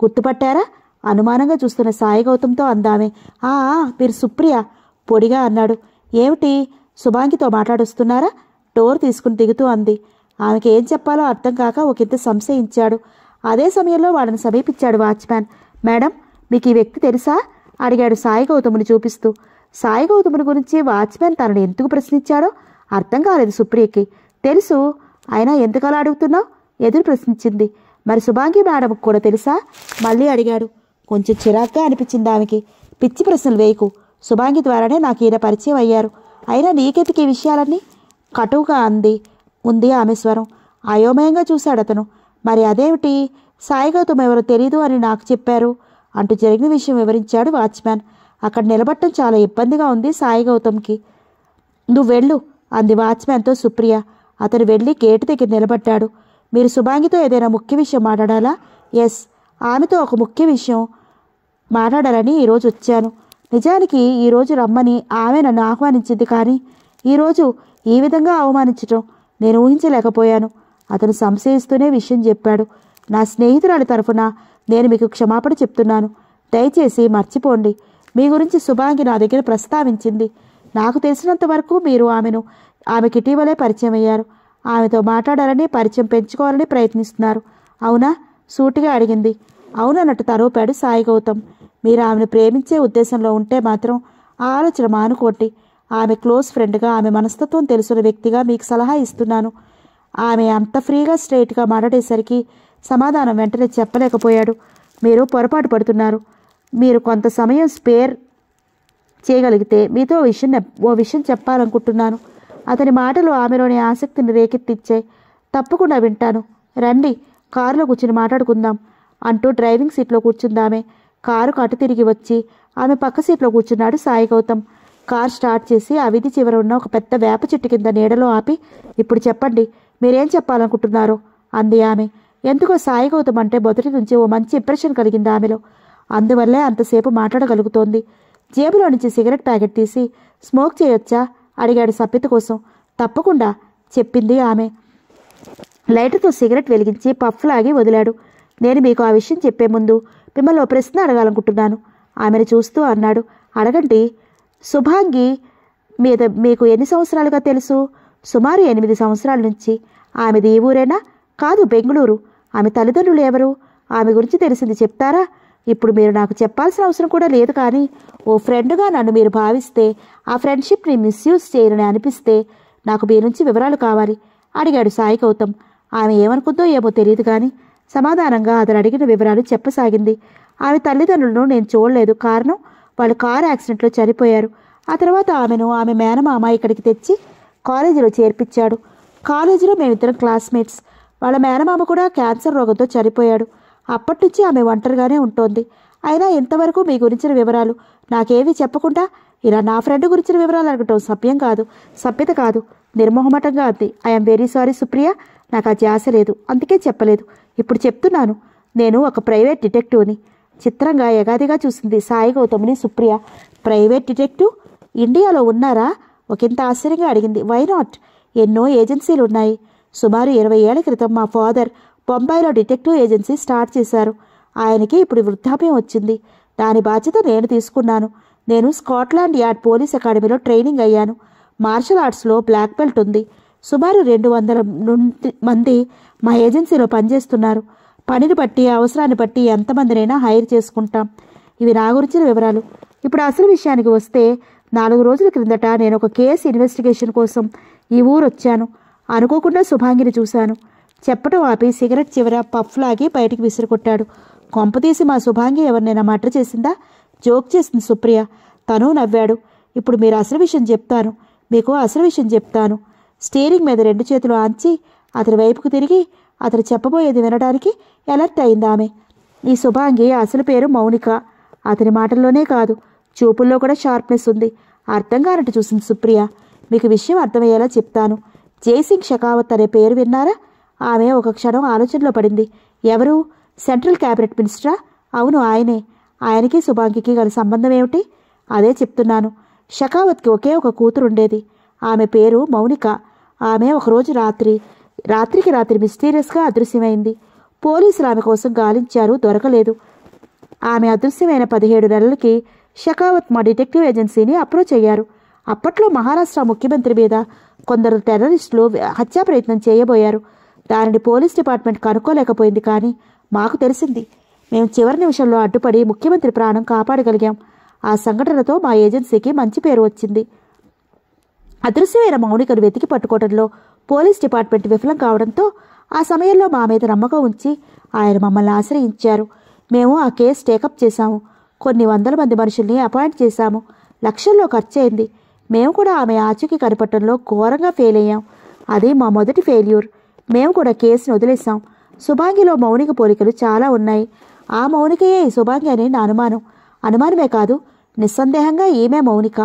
గుర్తుపట్టారా అనుమానంగా చూస్తున్న సాయి గౌతంతో అందామె ఆ మీరు సుప్రియ పొడిగా అన్నాడు ఏమిటి శుభాంగితో మాట్లాడొస్తున్నారా డోర్ తీసుకుని దిగుతూ అంది ఆమెకి ఏం చెప్పాలో అర్థం కాక ఒకంత సంశయించాడు అదే సమయంలో వాళ్ళని సమీపించాడు వాచ్మ్యాన్ మేడం మీకు ఈ వ్యక్తి తెలుసా అడిగాడు సాయి గౌతముని చూపిస్తూ సాయి గౌతముని గురించి వాచ్మ్యాన్ తనను ఎందుకు ప్రశ్నించాడో అర్థం కాలేదు సుప్రియకి తెలుసు అయినా ఎందుకు అలా అడుగుతున్నావు ఎదురు ప్రశ్నించింది మరి శుభాంగి మేడం కూడా తెలుసా మళ్ళీ అడిగాడు కొంచెం చిరాగ్గా అనిపించింది ఆమెకి పిచ్చి ప్రశ్నలు వేయకు శుభాంగి ద్వారానే నాకు ఈయన పరిచయం అయ్యారు అయినా నీకెందుకు ఈ విషయాలన్నీ కటువుగా అంది ఉంది ఆమె స్వరం అయోమయంగా చూశాడు అతను మరి అదేమిటి సాయి గౌతమ్ ఎవరో తెలీదు అని నాకు చెప్పారు అంటూ జరిగిన విషయం వివరించాడు వాచ్మ్యాన్ అక్కడ నిలబడటం చాలా ఇబ్బందిగా ఉంది సాయి గౌతమ్కి నువ్వు వెళ్ళు అంది వాచ్మ్యాన్తో సుప్రియ అతను వెళ్ళి గేటు దగ్గర నిలబడ్డాడు మీరు సుభాంగితో ఏదైనా ముఖ్య విషయం మాట్లాడాలా ఎస్ ఆమెతో ఒక ముఖ్య విషయం మాట్లాడాలని ఈరోజు వచ్చాను నిజానికి ఈరోజు రమ్మని ఆమె నన్ను ఆహ్వానించింది కానీ ఈరోజు ఈ విధంగా అవమానించటం నేను ఊహించలేకపోయాను అతను సంశయిస్తూనే విషయం చెప్పాడు నా స్నేహితురాలి తరఫున నేను మీకు క్షమాపణ చెప్తున్నాను దయచేసి మర్చిపోండి మీ గురించి శుభాంగి నా దగ్గర ప్రస్తావించింది నాకు తెలిసినంత వరకు మీరు ఆమెను ఆమెకి ఇటీవలే పరిచయం అయ్యారు ఆమెతో మాట్లాడాలని పరిచయం పెంచుకోవాలని ప్రయత్నిస్తున్నారు అవునా సూటిగా అడిగింది అవునన్నట్టు తరూపాడు సాయి గౌతమ్ మీరు ఆమెను ప్రేమించే ఉద్దేశంలో ఉంటే మాత్రం ఆలోచన మానుకోండి ఆమె క్లోజ్ ఫ్రెండ్గా ఆమె మనస్తత్వం తెలుసున్న వ్యక్తిగా మీకు సలహా ఇస్తున్నాను ఆమె అంత ఫ్రీగా స్ట్రైట్గా మాట్లాడేసరికి సమాధానం వెంటనే చెప్పలేకపోయాడు మీరు పొరపాటు పడుతున్నారు మీరు కొంత సమయం స్పేర్ చేయగలిగితే మీతో విషయం ఓ విషయం చెప్పాలనుకుంటున్నాను అతని మాటలు ఆమెలోని ఆసక్తిని రేకెత్తిచ్చాయి తప్పకుండా వింటాను రండి కారులో కూర్చుని మాట్లాడుకుందాం అంటూ డ్రైవింగ్ సీట్లో కూర్చుందామే కారు కటు తిరిగి వచ్చి ఆమె పక్క సీట్లో కూర్చున్నాడు సాయి గౌతమ్ కార్ స్టార్ట్ చేసి ఆ విధి చివర ఉన్న ఒక పెద్ద వేప చెట్టు కింద నీడలో ఆపి ఇప్పుడు చెప్పండి మీరేం చెప్పాలనుకుంటున్నారు అంది ఆమె ఎందుకో సాయి గౌతమ్ అంటే మొదటి నుంచి ఓ మంచి ఇంప్రెషన్ కలిగింది ఆమెలో అందువల్లే అంతసేపు మాట్లాడగలుగుతోంది జేబులో నుంచి సిగరెట్ ప్యాకెట్ తీసి స్మోక్ చేయొచ్చా అడిగాడు సభ్యత కోసం తప్పకుండా చెప్పింది ఆమె లైటర్తో సిగరెట్ వెలిగించి పఫ్లాగి వదిలాడు నేను మీకు ఆ విషయం చెప్పే ముందు మిమ్మల్ని ఓ ప్రశ్న అడగాలనుకుంటున్నాను ఆమెను చూస్తూ అన్నాడు అడగండి సుభాంగి మీద మీకు ఎన్ని సంవత్సరాలుగా తెలుసు సుమారు ఎనిమిది సంవత్సరాల నుంచి ఆమెది ఈ ఊరేనా కాదు బెంగళూరు ఆమె తల్లిదండ్రులు ఎవరు ఆమె గురించి తెలిసింది చెప్తారా ఇప్పుడు మీరు నాకు చెప్పాల్సిన అవసరం కూడా లేదు కానీ ఓ ఫ్రెండ్గా నన్ను మీరు భావిస్తే ఆ ఫ్రెండ్షిప్ని మిస్యూజ్ చేయరని అనిపిస్తే నాకు మీ నుంచి వివరాలు కావాలి అడిగాడు సాయి గౌతమ్ ఆమె ఏమనుకుందో ఏమో తెలియదు కానీ సమాధానంగా అతను అడిగిన వివరాలు చెప్పసాగింది ఆమె తల్లిదండ్రులను నేను చూడలేదు కారణం వాళ్ళు కారు యాక్సిడెంట్లో చనిపోయారు ఆ తర్వాత ఆమెను ఆమె మేనమామ ఇక్కడికి తెచ్చి కాలేజీలో చేర్పించాడు కాలేజీలో మేమిద్దరం క్లాస్మేట్స్ వాళ్ళ మేనమామ కూడా క్యాన్సర్ రోగంతో చనిపోయాడు అప్పటి నుంచి ఆమె ఒంటరిగానే ఉంటోంది అయినా ఇంతవరకు మీ గురించిన వివరాలు నాకేమీ చెప్పకుండా ఇలా నా ఫ్రెండ్ గురించిన వివరాలు అడగటం సభ్యం కాదు సభ్యత కాదు నిర్మోహమటంగా అంది ఐఎమ్ వెరీ సారీ సుప్రియ నాకు ఆ ఆశ లేదు అందుకే చెప్పలేదు ఇప్పుడు చెప్తున్నాను నేను ఒక ప్రైవేట్ డిటెక్టివ్ని చిత్రంగా ఎగాదిగా చూసింది సాయి గౌతమిని సుప్రియ ప్రైవేట్ డిటెక్టివ్ ఇండియాలో ఉన్నారా ఒకంత ఆశ్చర్యంగా అడిగింది వై నాట్ ఎన్నో ఏజెన్సీలు ఉన్నాయి సుమారు ఇరవై ఏళ్ల క్రితం మా ఫాదర్ బొంబాయిలో డిటెక్టివ్ ఏజెన్సీ స్టార్ట్ చేశారు ఆయనకి ఇప్పుడు వృద్ధాప్యం వచ్చింది దాని బాధ్యత నేను తీసుకున్నాను నేను స్కాట్లాండ్ యార్డ్ పోలీస్ అకాడమీలో ట్రైనింగ్ అయ్యాను మార్షల్ ఆర్ట్స్లో బ్లాక్ బెల్ట్ ఉంది సుమారు రెండు వందల మంది మా ఏజెన్సీలో పనిచేస్తున్నారు పనిని బట్టి అవసరాన్ని బట్టి ఎంతమందినైనా హైర్ చేసుకుంటాం ఇవి నా గురించిన వివరాలు ఇప్పుడు అసలు విషయానికి వస్తే నాలుగు రోజుల క్రిందట నేను ఒక కేసు ఇన్వెస్టిగేషన్ కోసం ఈ ఊరు వచ్చాను అనుకోకుండా శుభాంగిని చూశాను చెప్పడం ఆపి సిగరెట్ చివర పఫ్లాగి బయటికి కొంప కొంపతీసి మా శుభాంగి ఎవరినైనా మటర్ చేసిందా జోక్ చేసింది సుప్రియ తను నవ్వాడు ఇప్పుడు మీరు అసలు విషయం చెప్తాను మీకు అసలు విషయం చెప్తాను స్టీరింగ్ మీద రెండు చేతులు ఆంచి అతని వైపుకు తిరిగి అతను చెప్పబోయేది వినడానికి ఎలర్ట్ అయింది ఆమె ఈ శుభాంగి అసలు పేరు మౌనిక అతని మాటల్లోనే కాదు చూపుల్లో కూడా షార్ప్నెస్ ఉంది అర్థం కానట్టు చూసింది సుప్రియ మీకు విషయం అర్థమయ్యేలా చెప్తాను జయసింగ్ షకావత్ అనే పేరు విన్నారా ఆమె ఒక క్షణం ఆలోచనలో పడింది ఎవరు సెంట్రల్ క్యాబినెట్ మినిస్టరా అవును ఆయనే ఆయనకి శుభాంగికి గల సంబంధం ఏమిటి అదే చెప్తున్నాను షకావత్కి ఒకే ఒక కూతురుండేది ఆమె పేరు మౌనిక ఆమె ఒకరోజు రాత్రి రాత్రికి రాత్రి మిస్టీరియస్గా అదృశ్యమైంది పోలీసులు ఆమె కోసం గాలించారు దొరకలేదు ఆమె అదృశ్యమైన పదిహేడు నెలలకి షకావత్ మా డిటెక్టివ్ ఏజెన్సీని అప్రోచ్ అయ్యారు అప్పట్లో మహారాష్ట్ర ముఖ్యమంత్రి మీద కొందరు టెర్రరిస్టులు హత్యా ప్రయత్నం చేయబోయారు దానిని పోలీస్ డిపార్ట్మెంట్ కనుక్కోలేకపోయింది కానీ మాకు తెలిసింది మేము చివరి నిమిషంలో అడ్డుపడి ముఖ్యమంత్రి ప్రాణం కాపాడగలిగాం ఆ సంఘటనతో మా ఏజెన్సీకి మంచి పేరు వచ్చింది అదృశ్యమైన మౌనికను వెతికి పట్టుకోవడంలో పోలీస్ డిపార్ట్మెంట్ విఫలం కావడంతో ఆ సమయంలో మా మీద నమ్మకం ఉంచి ఆయన మమ్మల్ని ఆశ్రయించారు మేము ఆ కేసు టేకప్ చేశాము కొన్ని వందల మంది మనుషుల్ని అపాయింట్ చేశాము లక్షల్లో ఖర్చయింది మేము కూడా ఆమె ఆచూకీ కనపడటంలో ఘోరంగా ఫెయిల్ అయ్యాం అది మా మొదటి ఫెయిల్యూర్ మేము కూడా కేసును వదిలేశాం సుభాంగిలో మౌనిక పోలికలు చాలా ఉన్నాయి ఆ మౌనికయే ఈ సుభాంగి అని నా అనుమానం అనుమానమే కాదు నిస్సందేహంగా ఈమె మౌనిక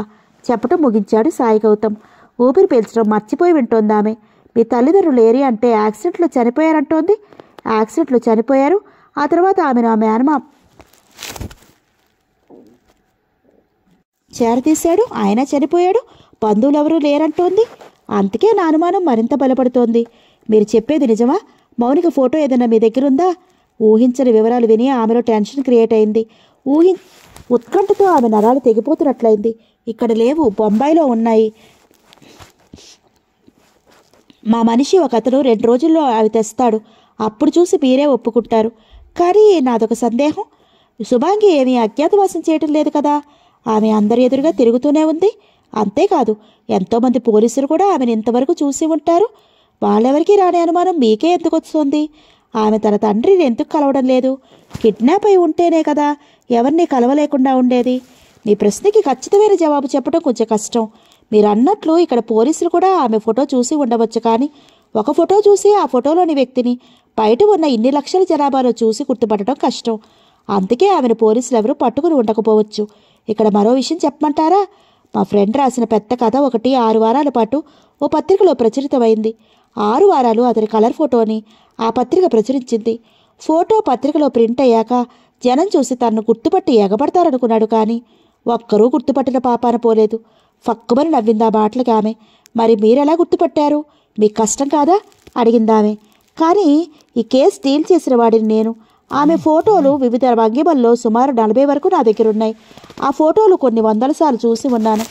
చెప్పటం ముగించాడు సాయి గౌతమ్ ఊపిరి పీల్చడం మర్చిపోయి వింటోందామె మీ తల్లిదండ్రులు ఏరి అంటే యాక్సిడెంట్లో చనిపోయారంటోంది యాక్సిడెంట్లో చనిపోయారు ఆ తర్వాత ఆమెను ఆమె చేర చేరదీశాడు ఆయన చనిపోయాడు బంధువులు ఎవరూ లేరంటోంది అందుకే నా అనుమానం మరింత బలపడుతోంది మీరు చెప్పేది నిజమా మౌనిక ఫోటో ఏదైనా మీ దగ్గర ఉందా ఊహించని వివరాలు విని ఆమెలో టెన్షన్ క్రియేట్ అయింది ఊహి ఉత్కంఠతో ఆమె నరాలు తెగిపోతున్నట్లయింది ఇక్కడ లేవు బొంబాయిలో ఉన్నాయి మా మనిషి ఒకతను రెండు రోజుల్లో అవి తెస్తాడు అప్పుడు చూసి మీరే ఒప్పుకుంటారు కానీ నాదొక సందేహం శుభాంగి ఏమీ అజ్ఞాతవాసం చేయటం లేదు కదా ఆమె అందరి ఎదురుగా తిరుగుతూనే ఉంది అంతేకాదు ఎంతోమంది పోలీసులు కూడా ఆమెను ఇంతవరకు చూసి ఉంటారు వాళ్ళెవరికి రాని అనుమానం మీకే ఎందుకు వస్తుంది ఆమె తన తండ్రిని ఎందుకు కలవడం లేదు కిడ్నాప్ అయి ఉంటేనే కదా ఎవరిని కలవలేకుండా ఉండేది నీ ప్రశ్నకి ఖచ్చితమైన జవాబు చెప్పడం కొంచెం కష్టం మీరు అన్నట్లు ఇక్కడ పోలీసులు కూడా ఆమె ఫోటో చూసి ఉండవచ్చు కానీ ఒక ఫోటో చూసి ఆ ఫోటోలోని వ్యక్తిని బయట ఉన్న ఇన్ని లక్షల జనాభాలో చూసి గుర్తుపట్టడం కష్టం అందుకే ఆమెను పోలీసులు ఎవరూ పట్టుకుని ఉండకపోవచ్చు ఇక్కడ మరో విషయం చెప్పమంటారా మా ఫ్రెండ్ రాసిన పెద్ద కథ ఒకటి ఆరు వారాల పాటు ఓ పత్రికలో ప్రచురితమైంది ఆరు వారాలు అతని కలర్ ఫోటోని ఆ పత్రిక ప్రచురించింది ఫోటో పత్రికలో ప్రింట్ అయ్యాక జనం చూసి తనను గుర్తుపట్టి ఎగబడతారనుకున్నాడు కానీ ఒక్కరూ గుర్తుపట్టిన పాపాన పోలేదు ఫక్కుమని నవ్విందా బాటలకు ఆమె మరి మీరెలా గుర్తుపట్టారు మీకు కష్టం కాదా అడిగిందామె కానీ ఈ కేసు డీల్ చేసిన వాడిని నేను ఆమె ఫోటోలు వివిధ భంగిమల్లో సుమారు నలభై వరకు నా దగ్గర ఉన్నాయి ఆ ఫోటోలు కొన్ని వందల సార్లు చూసి ఉన్నాను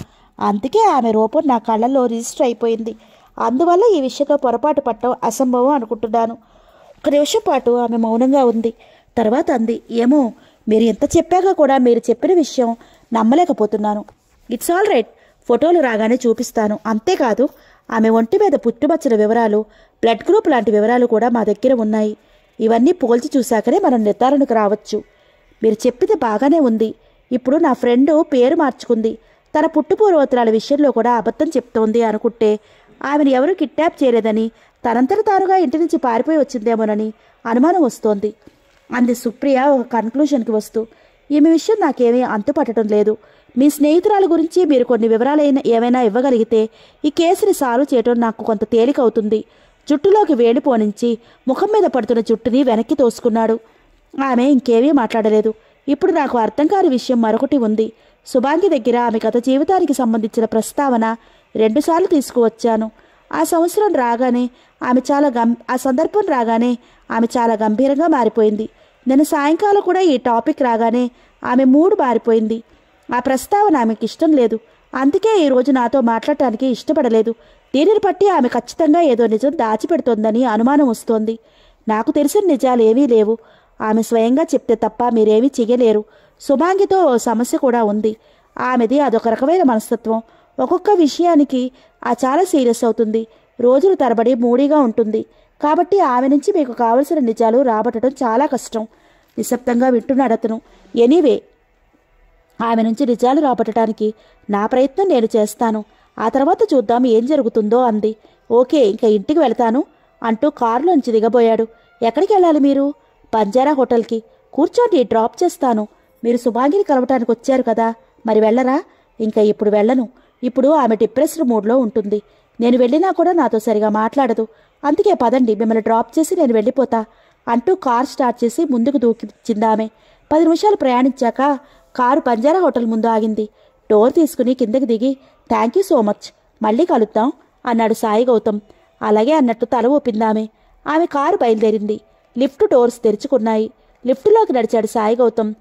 అందుకే ఆమె రూపం నా కళ్ళల్లో రిజిస్టర్ అయిపోయింది అందువల్ల ఈ విషయంలో పొరపాటు పట్టడం అసంభవం అనుకుంటున్నాను ఒక నిమిషం పాటు ఆమె మౌనంగా ఉంది తర్వాత అంది ఏమో మీరు ఎంత చెప్పాక కూడా మీరు చెప్పిన విషయం నమ్మలేకపోతున్నాను ఇట్స్ ఆల్ రైట్ ఫోటోలు రాగానే చూపిస్తాను అంతేకాదు ఆమె ఒంటి మీద పుట్టుబచ్చిన వివరాలు బ్లడ్ గ్రూప్ లాంటి వివరాలు కూడా మా దగ్గర ఉన్నాయి ఇవన్నీ పోల్చి చూశాకనే మనం నిర్ధారణకు రావచ్చు మీరు చెప్పింది బాగానే ఉంది ఇప్పుడు నా ఫ్రెండు పేరు మార్చుకుంది తన పుట్టుపూర్వోత్తరాల విషయంలో కూడా అబద్ధం చెప్తోంది అనుకుంటే ఆమెను ఎవరు కిడ్నాప్ చేయలేదని తనంతట తానుగా ఇంటి నుంచి పారిపోయి వచ్చిందేమోనని అనుమానం వస్తోంది అంది సుప్రియ ఒక కన్క్లూషన్కి వస్తూ ఈమె విషయం నాకేమీ అంతుపట్టడం లేదు మీ స్నేహితురాల గురించి మీరు కొన్ని వివరాలైనా ఏమైనా ఇవ్వగలిగితే ఈ కేసుని సాల్వ్ చేయటం నాకు కొంత తేలికవుతుంది జుట్టులోకి వేడిపోనించి ముఖం మీద పడుతున్న జుట్టుని వెనక్కి తోసుకున్నాడు ఆమె ఇంకేమీ మాట్లాడలేదు ఇప్పుడు నాకు అర్థం కాని విషయం మరొకటి ఉంది సుభాంగి దగ్గర ఆమె గత జీవితానికి సంబంధించిన ప్రస్తావన రెండుసార్లు తీసుకువచ్చాను ఆ సంవత్సరం రాగానే ఆమె చాలా గం ఆ సందర్భం రాగానే ఆమె చాలా గంభీరంగా మారిపోయింది నేను సాయంకాలం కూడా ఈ టాపిక్ రాగానే ఆమె మూడు మారిపోయింది ఆ ప్రస్తావన ఆమెకి ఇష్టం లేదు అందుకే ఈరోజు నాతో మాట్లాడటానికి ఇష్టపడలేదు దీనిని బట్టి ఆమె ఖచ్చితంగా ఏదో నిజం దాచిపెడుతోందని అనుమానం వస్తోంది నాకు తెలిసిన నిజాలు ఏమీ లేవు ఆమె స్వయంగా చెప్తే తప్ప మీరేమీ చెయ్యలేరు సుభాంగితో సమస్య కూడా ఉంది ఆమెది అదొక రకమైన మనస్తత్వం ఒక్కొక్క విషయానికి ఆ చాలా సీరియస్ అవుతుంది రోజులు తరబడి మూడీగా ఉంటుంది కాబట్టి ఆమె నుంచి మీకు కావలసిన నిజాలు రాబట్టడం చాలా కష్టం నిశ్శబ్దంగా వింటున్నాడు అతను ఎనీవే ఆమె నుంచి నిజాలు రాబట్టడానికి నా ప్రయత్నం నేను చేస్తాను ఆ తర్వాత చూద్దాం ఏం జరుగుతుందో అంది ఓకే ఇంకా ఇంటికి వెళతాను అంటూ కారులోంచి దిగబోయాడు ఎక్కడికి వెళ్ళాలి మీరు బంజారా హోటల్కి కూర్చోండి డ్రాప్ చేస్తాను మీరు సుభాంగిని కలవటానికి వచ్చారు కదా మరి వెళ్ళరా ఇంకా ఇప్పుడు వెళ్ళను ఇప్పుడు ఆమె డిప్రెస్డ్ మూడ్లో ఉంటుంది నేను వెళ్ళినా కూడా నాతో సరిగా మాట్లాడదు అందుకే పదండి మిమ్మల్ని డ్రాప్ చేసి నేను వెళ్ళిపోతా అంటూ కార్ స్టార్ట్ చేసి ముందుకు చిందామే పది నిమిషాలు ప్రయాణించాక కారు పంజారా హోటల్ ముందు ఆగింది డోర్ తీసుకుని కిందకి దిగి థ్యాంక్ యూ సో మచ్ మళ్ళీ కలుద్దాం అన్నాడు సాయి గౌతమ్ అలాగే అన్నట్టు తల ఊపిందామె ఆమె కారు బయలుదేరింది లిఫ్ట్ డోర్స్ తెరుచుకున్నాయి లిఫ్ట్లోకి నడిచాడు సాయి గౌతమ్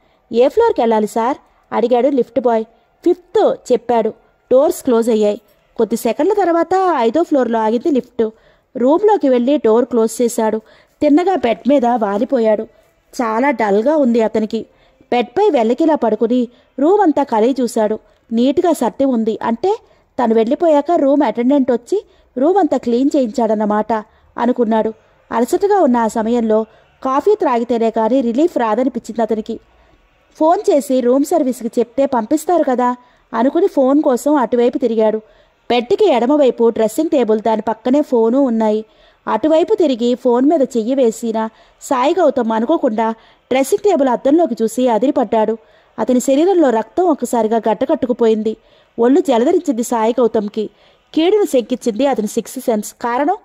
ఏ ఫ్లోర్కి వెళ్ళాలి సార్ అడిగాడు లిఫ్ట్ బాయ్ ఫిఫ్త్ చెప్పాడు డోర్స్ క్లోజ్ అయ్యాయి కొద్ది సెకండ్ల తర్వాత ఐదో ఫ్లోర్లో ఆగింది లిఫ్ట్ రూమ్లోకి వెళ్ళి డోర్ క్లోజ్ చేశాడు తిన్నగా బెడ్ మీద వాలిపోయాడు చాలా డల్గా ఉంది అతనికి బెడ్పై వెల్లకిలా పడుకుని రూమ్ అంతా కలిగి చూశాడు నీట్గా సర్ది ఉంది అంటే తను వెళ్ళిపోయాక రూమ్ అటెండెంట్ వచ్చి రూమ్ అంతా క్లీన్ చేయించాడన్నమాట అనుకున్నాడు అలసటగా ఉన్న ఆ సమయంలో కాఫీ త్రాగితేనే కానీ రిలీఫ్ రాదనిపించింది అతనికి ఫోన్ చేసి రూమ్ సర్వీస్కి చెప్తే పంపిస్తారు కదా అనుకుని ఫోన్ కోసం అటువైపు తిరిగాడు బెడ్కి ఎడమవైపు డ్రెస్సింగ్ టేబుల్ దాని పక్కనే ఫోను ఉన్నాయి అటువైపు తిరిగి ఫోన్ మీద చెయ్యి వేసిన సాయి గౌతమ్ అనుకోకుండా డ్రెస్సింగ్ టేబుల్ అద్దంలోకి చూసి అదిరిపడ్డాడు అతని శరీరంలో రక్తం ఒకసారిగా గట్టకట్టుకుపోయింది ఒళ్ళు జలధరించింది సాయి గౌతమ్కి కీడును శంకించింది అతని సిక్స్ సెన్స్ కారణం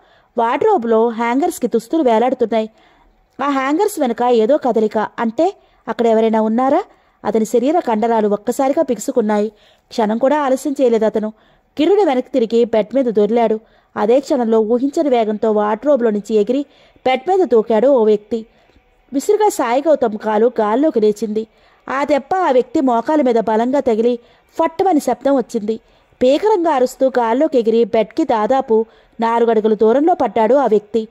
వార్డ్రోబ్లో హ్యాంగర్స్కి దుస్తులు వేలాడుతున్నాయి ఆ హ్యాంగర్స్ వెనుక ఏదో కదలిక అంటే అక్కడ ఎవరైనా ఉన్నారా అతని శరీర కండరాలు ఒక్కసారిగా పిగుసుకున్నాయి క్షణం కూడా ఆలస్యం చేయలేదు అతను కిరుడు వెనక్కి తిరిగి బెడ్ మీద దొరిలాడు అదే క్షణంలో ఊహించని వేగంతో వార్డ్రోబ్లో నుంచి ఎగిరి బెడ్ మీద దూకాడు ఓ వ్యక్తి విసురుగా సాయి గౌతమ్ కాలు గాల్లోకి లేచింది ఆ దెబ్బ ఆ వ్యక్తి మోకాల మీద బలంగా తగిలి ఫట్టమని శబ్దం వచ్చింది భీకరంగా అరుస్తూ గాల్లోకి ఎగిరి బెడ్కి దాదాపు నాలుగు అడుగుల దూరంలో పడ్డాడు ఆ వ్యక్తి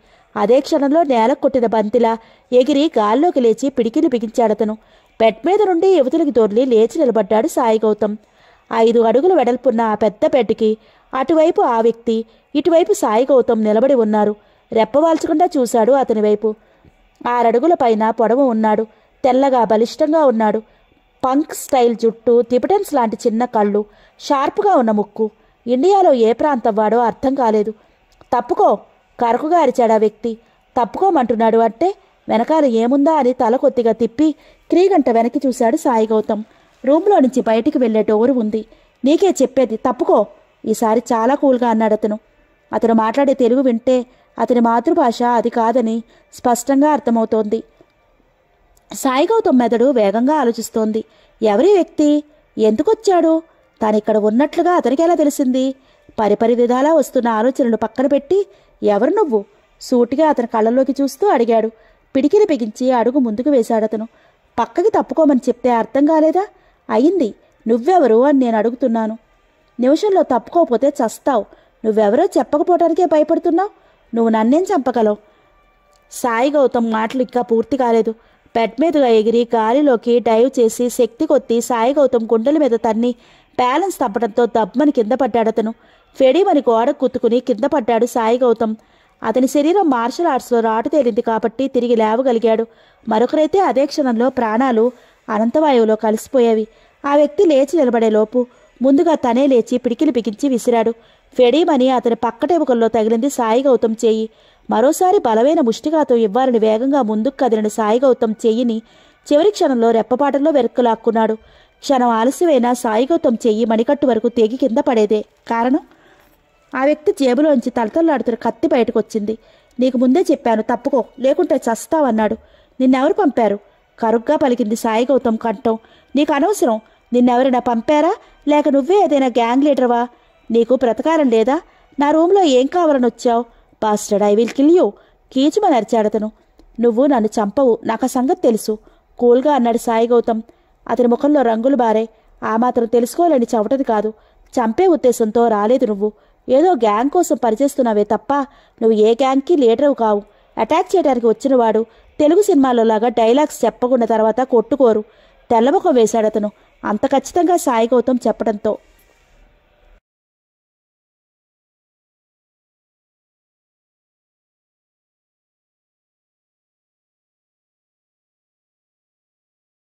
అదే క్షణంలో నేల కొట్టిన బంతిలా ఎగిరి గాల్లోకి లేచి పిడికిలు బిగించాడతను బెడ్ మీద నుండి యువతులకి దొర్లి లేచి నిలబడ్డాడు సాయి గౌతమ్ ఐదు అడుగులు వెడల్పున్న ఆ పెద్ద పెట్టికి అటువైపు ఆ వ్యక్తి ఇటువైపు సాయి గౌతమ్ నిలబడి ఉన్నారు రెప్పవాల్చకుండా చూశాడు అతని వైపు ఆరడుగుల పైన పొడవు ఉన్నాడు తెల్లగా బలిష్టంగా ఉన్నాడు పంక్ స్టైల్ జుట్టు తిబటన్స్ లాంటి చిన్న కళ్ళు షార్ప్గా ఉన్న ముక్కు ఇండియాలో ఏ ప్రాంతం వాడో అర్థం కాలేదు తప్పుకో కరకుగా అరిచాడు ఆ వ్యక్తి తప్పుకోమంటున్నాడు అంటే వెనకాల ఏముందా అని తల కొద్దిగా తిప్పి క్రీగంట వెనక్కి చూశాడు సాయి గౌతమ్ రూమ్లో నుంచి బయటికి వెళ్ళే డోరు ఉంది నీకే చెప్పేది తప్పుకో ఈసారి చాలా కూల్గా అన్నాడు అతను అతను మాట్లాడే తెలుగు వింటే అతని మాతృభాష అది కాదని స్పష్టంగా అర్థమవుతోంది సాయి గౌతమ్ మెదడు వేగంగా ఆలోచిస్తోంది ఎవరి వ్యక్తి ఎందుకొచ్చాడు తానిక్కడ ఉన్నట్లుగా అతనికి ఎలా తెలిసింది పరిపరి విధాలా వస్తున్న ఆలోచనలు పక్కన పెట్టి ఎవరు నువ్వు సూటిగా అతని కళ్ళల్లోకి చూస్తూ అడిగాడు పిడికిని బిగించి అడుగు ముందుకు వేశాడతను పక్కకి తప్పుకోమని చెప్తే అర్థం కాలేదా అయింది నువ్వెవరు అని నేను అడుగుతున్నాను నిమిషంలో తప్పుకోకపోతే చస్తావు నువ్వెవరో చెప్పకపోవటానికే భయపడుతున్నావు నువ్వు నన్నేం చంపగలవు సాయి గౌతమ్ మాటలు ఇంకా పూర్తి కాలేదు బెడ్ మీదుగా ఎగిరి గాలిలోకి డైవ్ చేసి శక్తి కొత్తి సాయి గౌతమ్ కుండల మీద తన్ని బ్యాలెన్స్ తప్పడంతో దబ్బని కింద పడ్డాడు అతను ఫెడీమని గోడ కుత్తుకుని కింద పడ్డాడు సాయి గౌతమ్ అతని శరీరం మార్షల్ ఆర్ట్స్లో రాటు తేలింది కాబట్టి తిరిగి లేవగలిగాడు మరొకరైతే అదే క్షణంలో ప్రాణాలు అనంతవాయువులో కలిసిపోయేవి ఆ వ్యక్తి లేచి నిలబడేలోపు ముందుగా తనే లేచి పిడికిలి బిగించి విసిరాడు ఫెడీమని అతని పక్కటెముకల్లో తగిలింది సాయి గౌతమ్ చేయి మరోసారి బలమైన ముష్టిగాతో ఇవ్వాలని వేగంగా ముందుకు కదిలిన సాయి గౌతమ్ చెయ్యిని చివరి క్షణంలో రెప్పపాటల్లో వెరక్కులాక్కున్నాడు క్షణం ఆలస్యమైన సాయి గౌతమ్ చెయ్యి మణికట్టు వరకు తెగి కింద పడేదే కారణం ఆ వ్యక్తి జేబులోంచి తలతల్లాడుతున్న కత్తి బయటకు వచ్చింది నీకు ముందే చెప్పాను తప్పుకో లేకుంటే చస్తావన్నాడు నిన్నెవరు పంపారు కరుగ్గా పలికింది సాయి గౌతమ్ కంఠం నీకు అనవసరం నిన్నెవరైనా పంపారా లేక నువ్వే ఏదైనా గ్యాంగ్ లీడర్వా నీకు ప్రతకారం లేదా నా రూమ్లో ఏం కావాలని వచ్చావు bastard I will kill you కీచుమని అరిచాడతను నువ్వు నన్ను చంపవు నాకు ఆ సంగతి తెలుసు కూల్గా అన్నాడు సాయి గౌతమ్ అతని ముఖంలో రంగులు బారే ఆ మాత్రం తెలుసుకోలేని చవటది కాదు చంపే ఉద్దేశంతో రాలేదు నువ్వు ఏదో గ్యాంగ్ కోసం పనిచేస్తున్నావే తప్ప నువ్వు ఏ గ్యాంగ్కి లీడరు కావు అటాక్ చేయడానికి వచ్చినవాడు తెలుగు సినిమాలో లాగా డైలాగ్స్ చెప్పకుండా తర్వాత కొట్టుకోరు తెల్లముఖం వేశాడతను అంత ఖచ్చితంగా సాయి గౌతమ్ చెప్పడంతో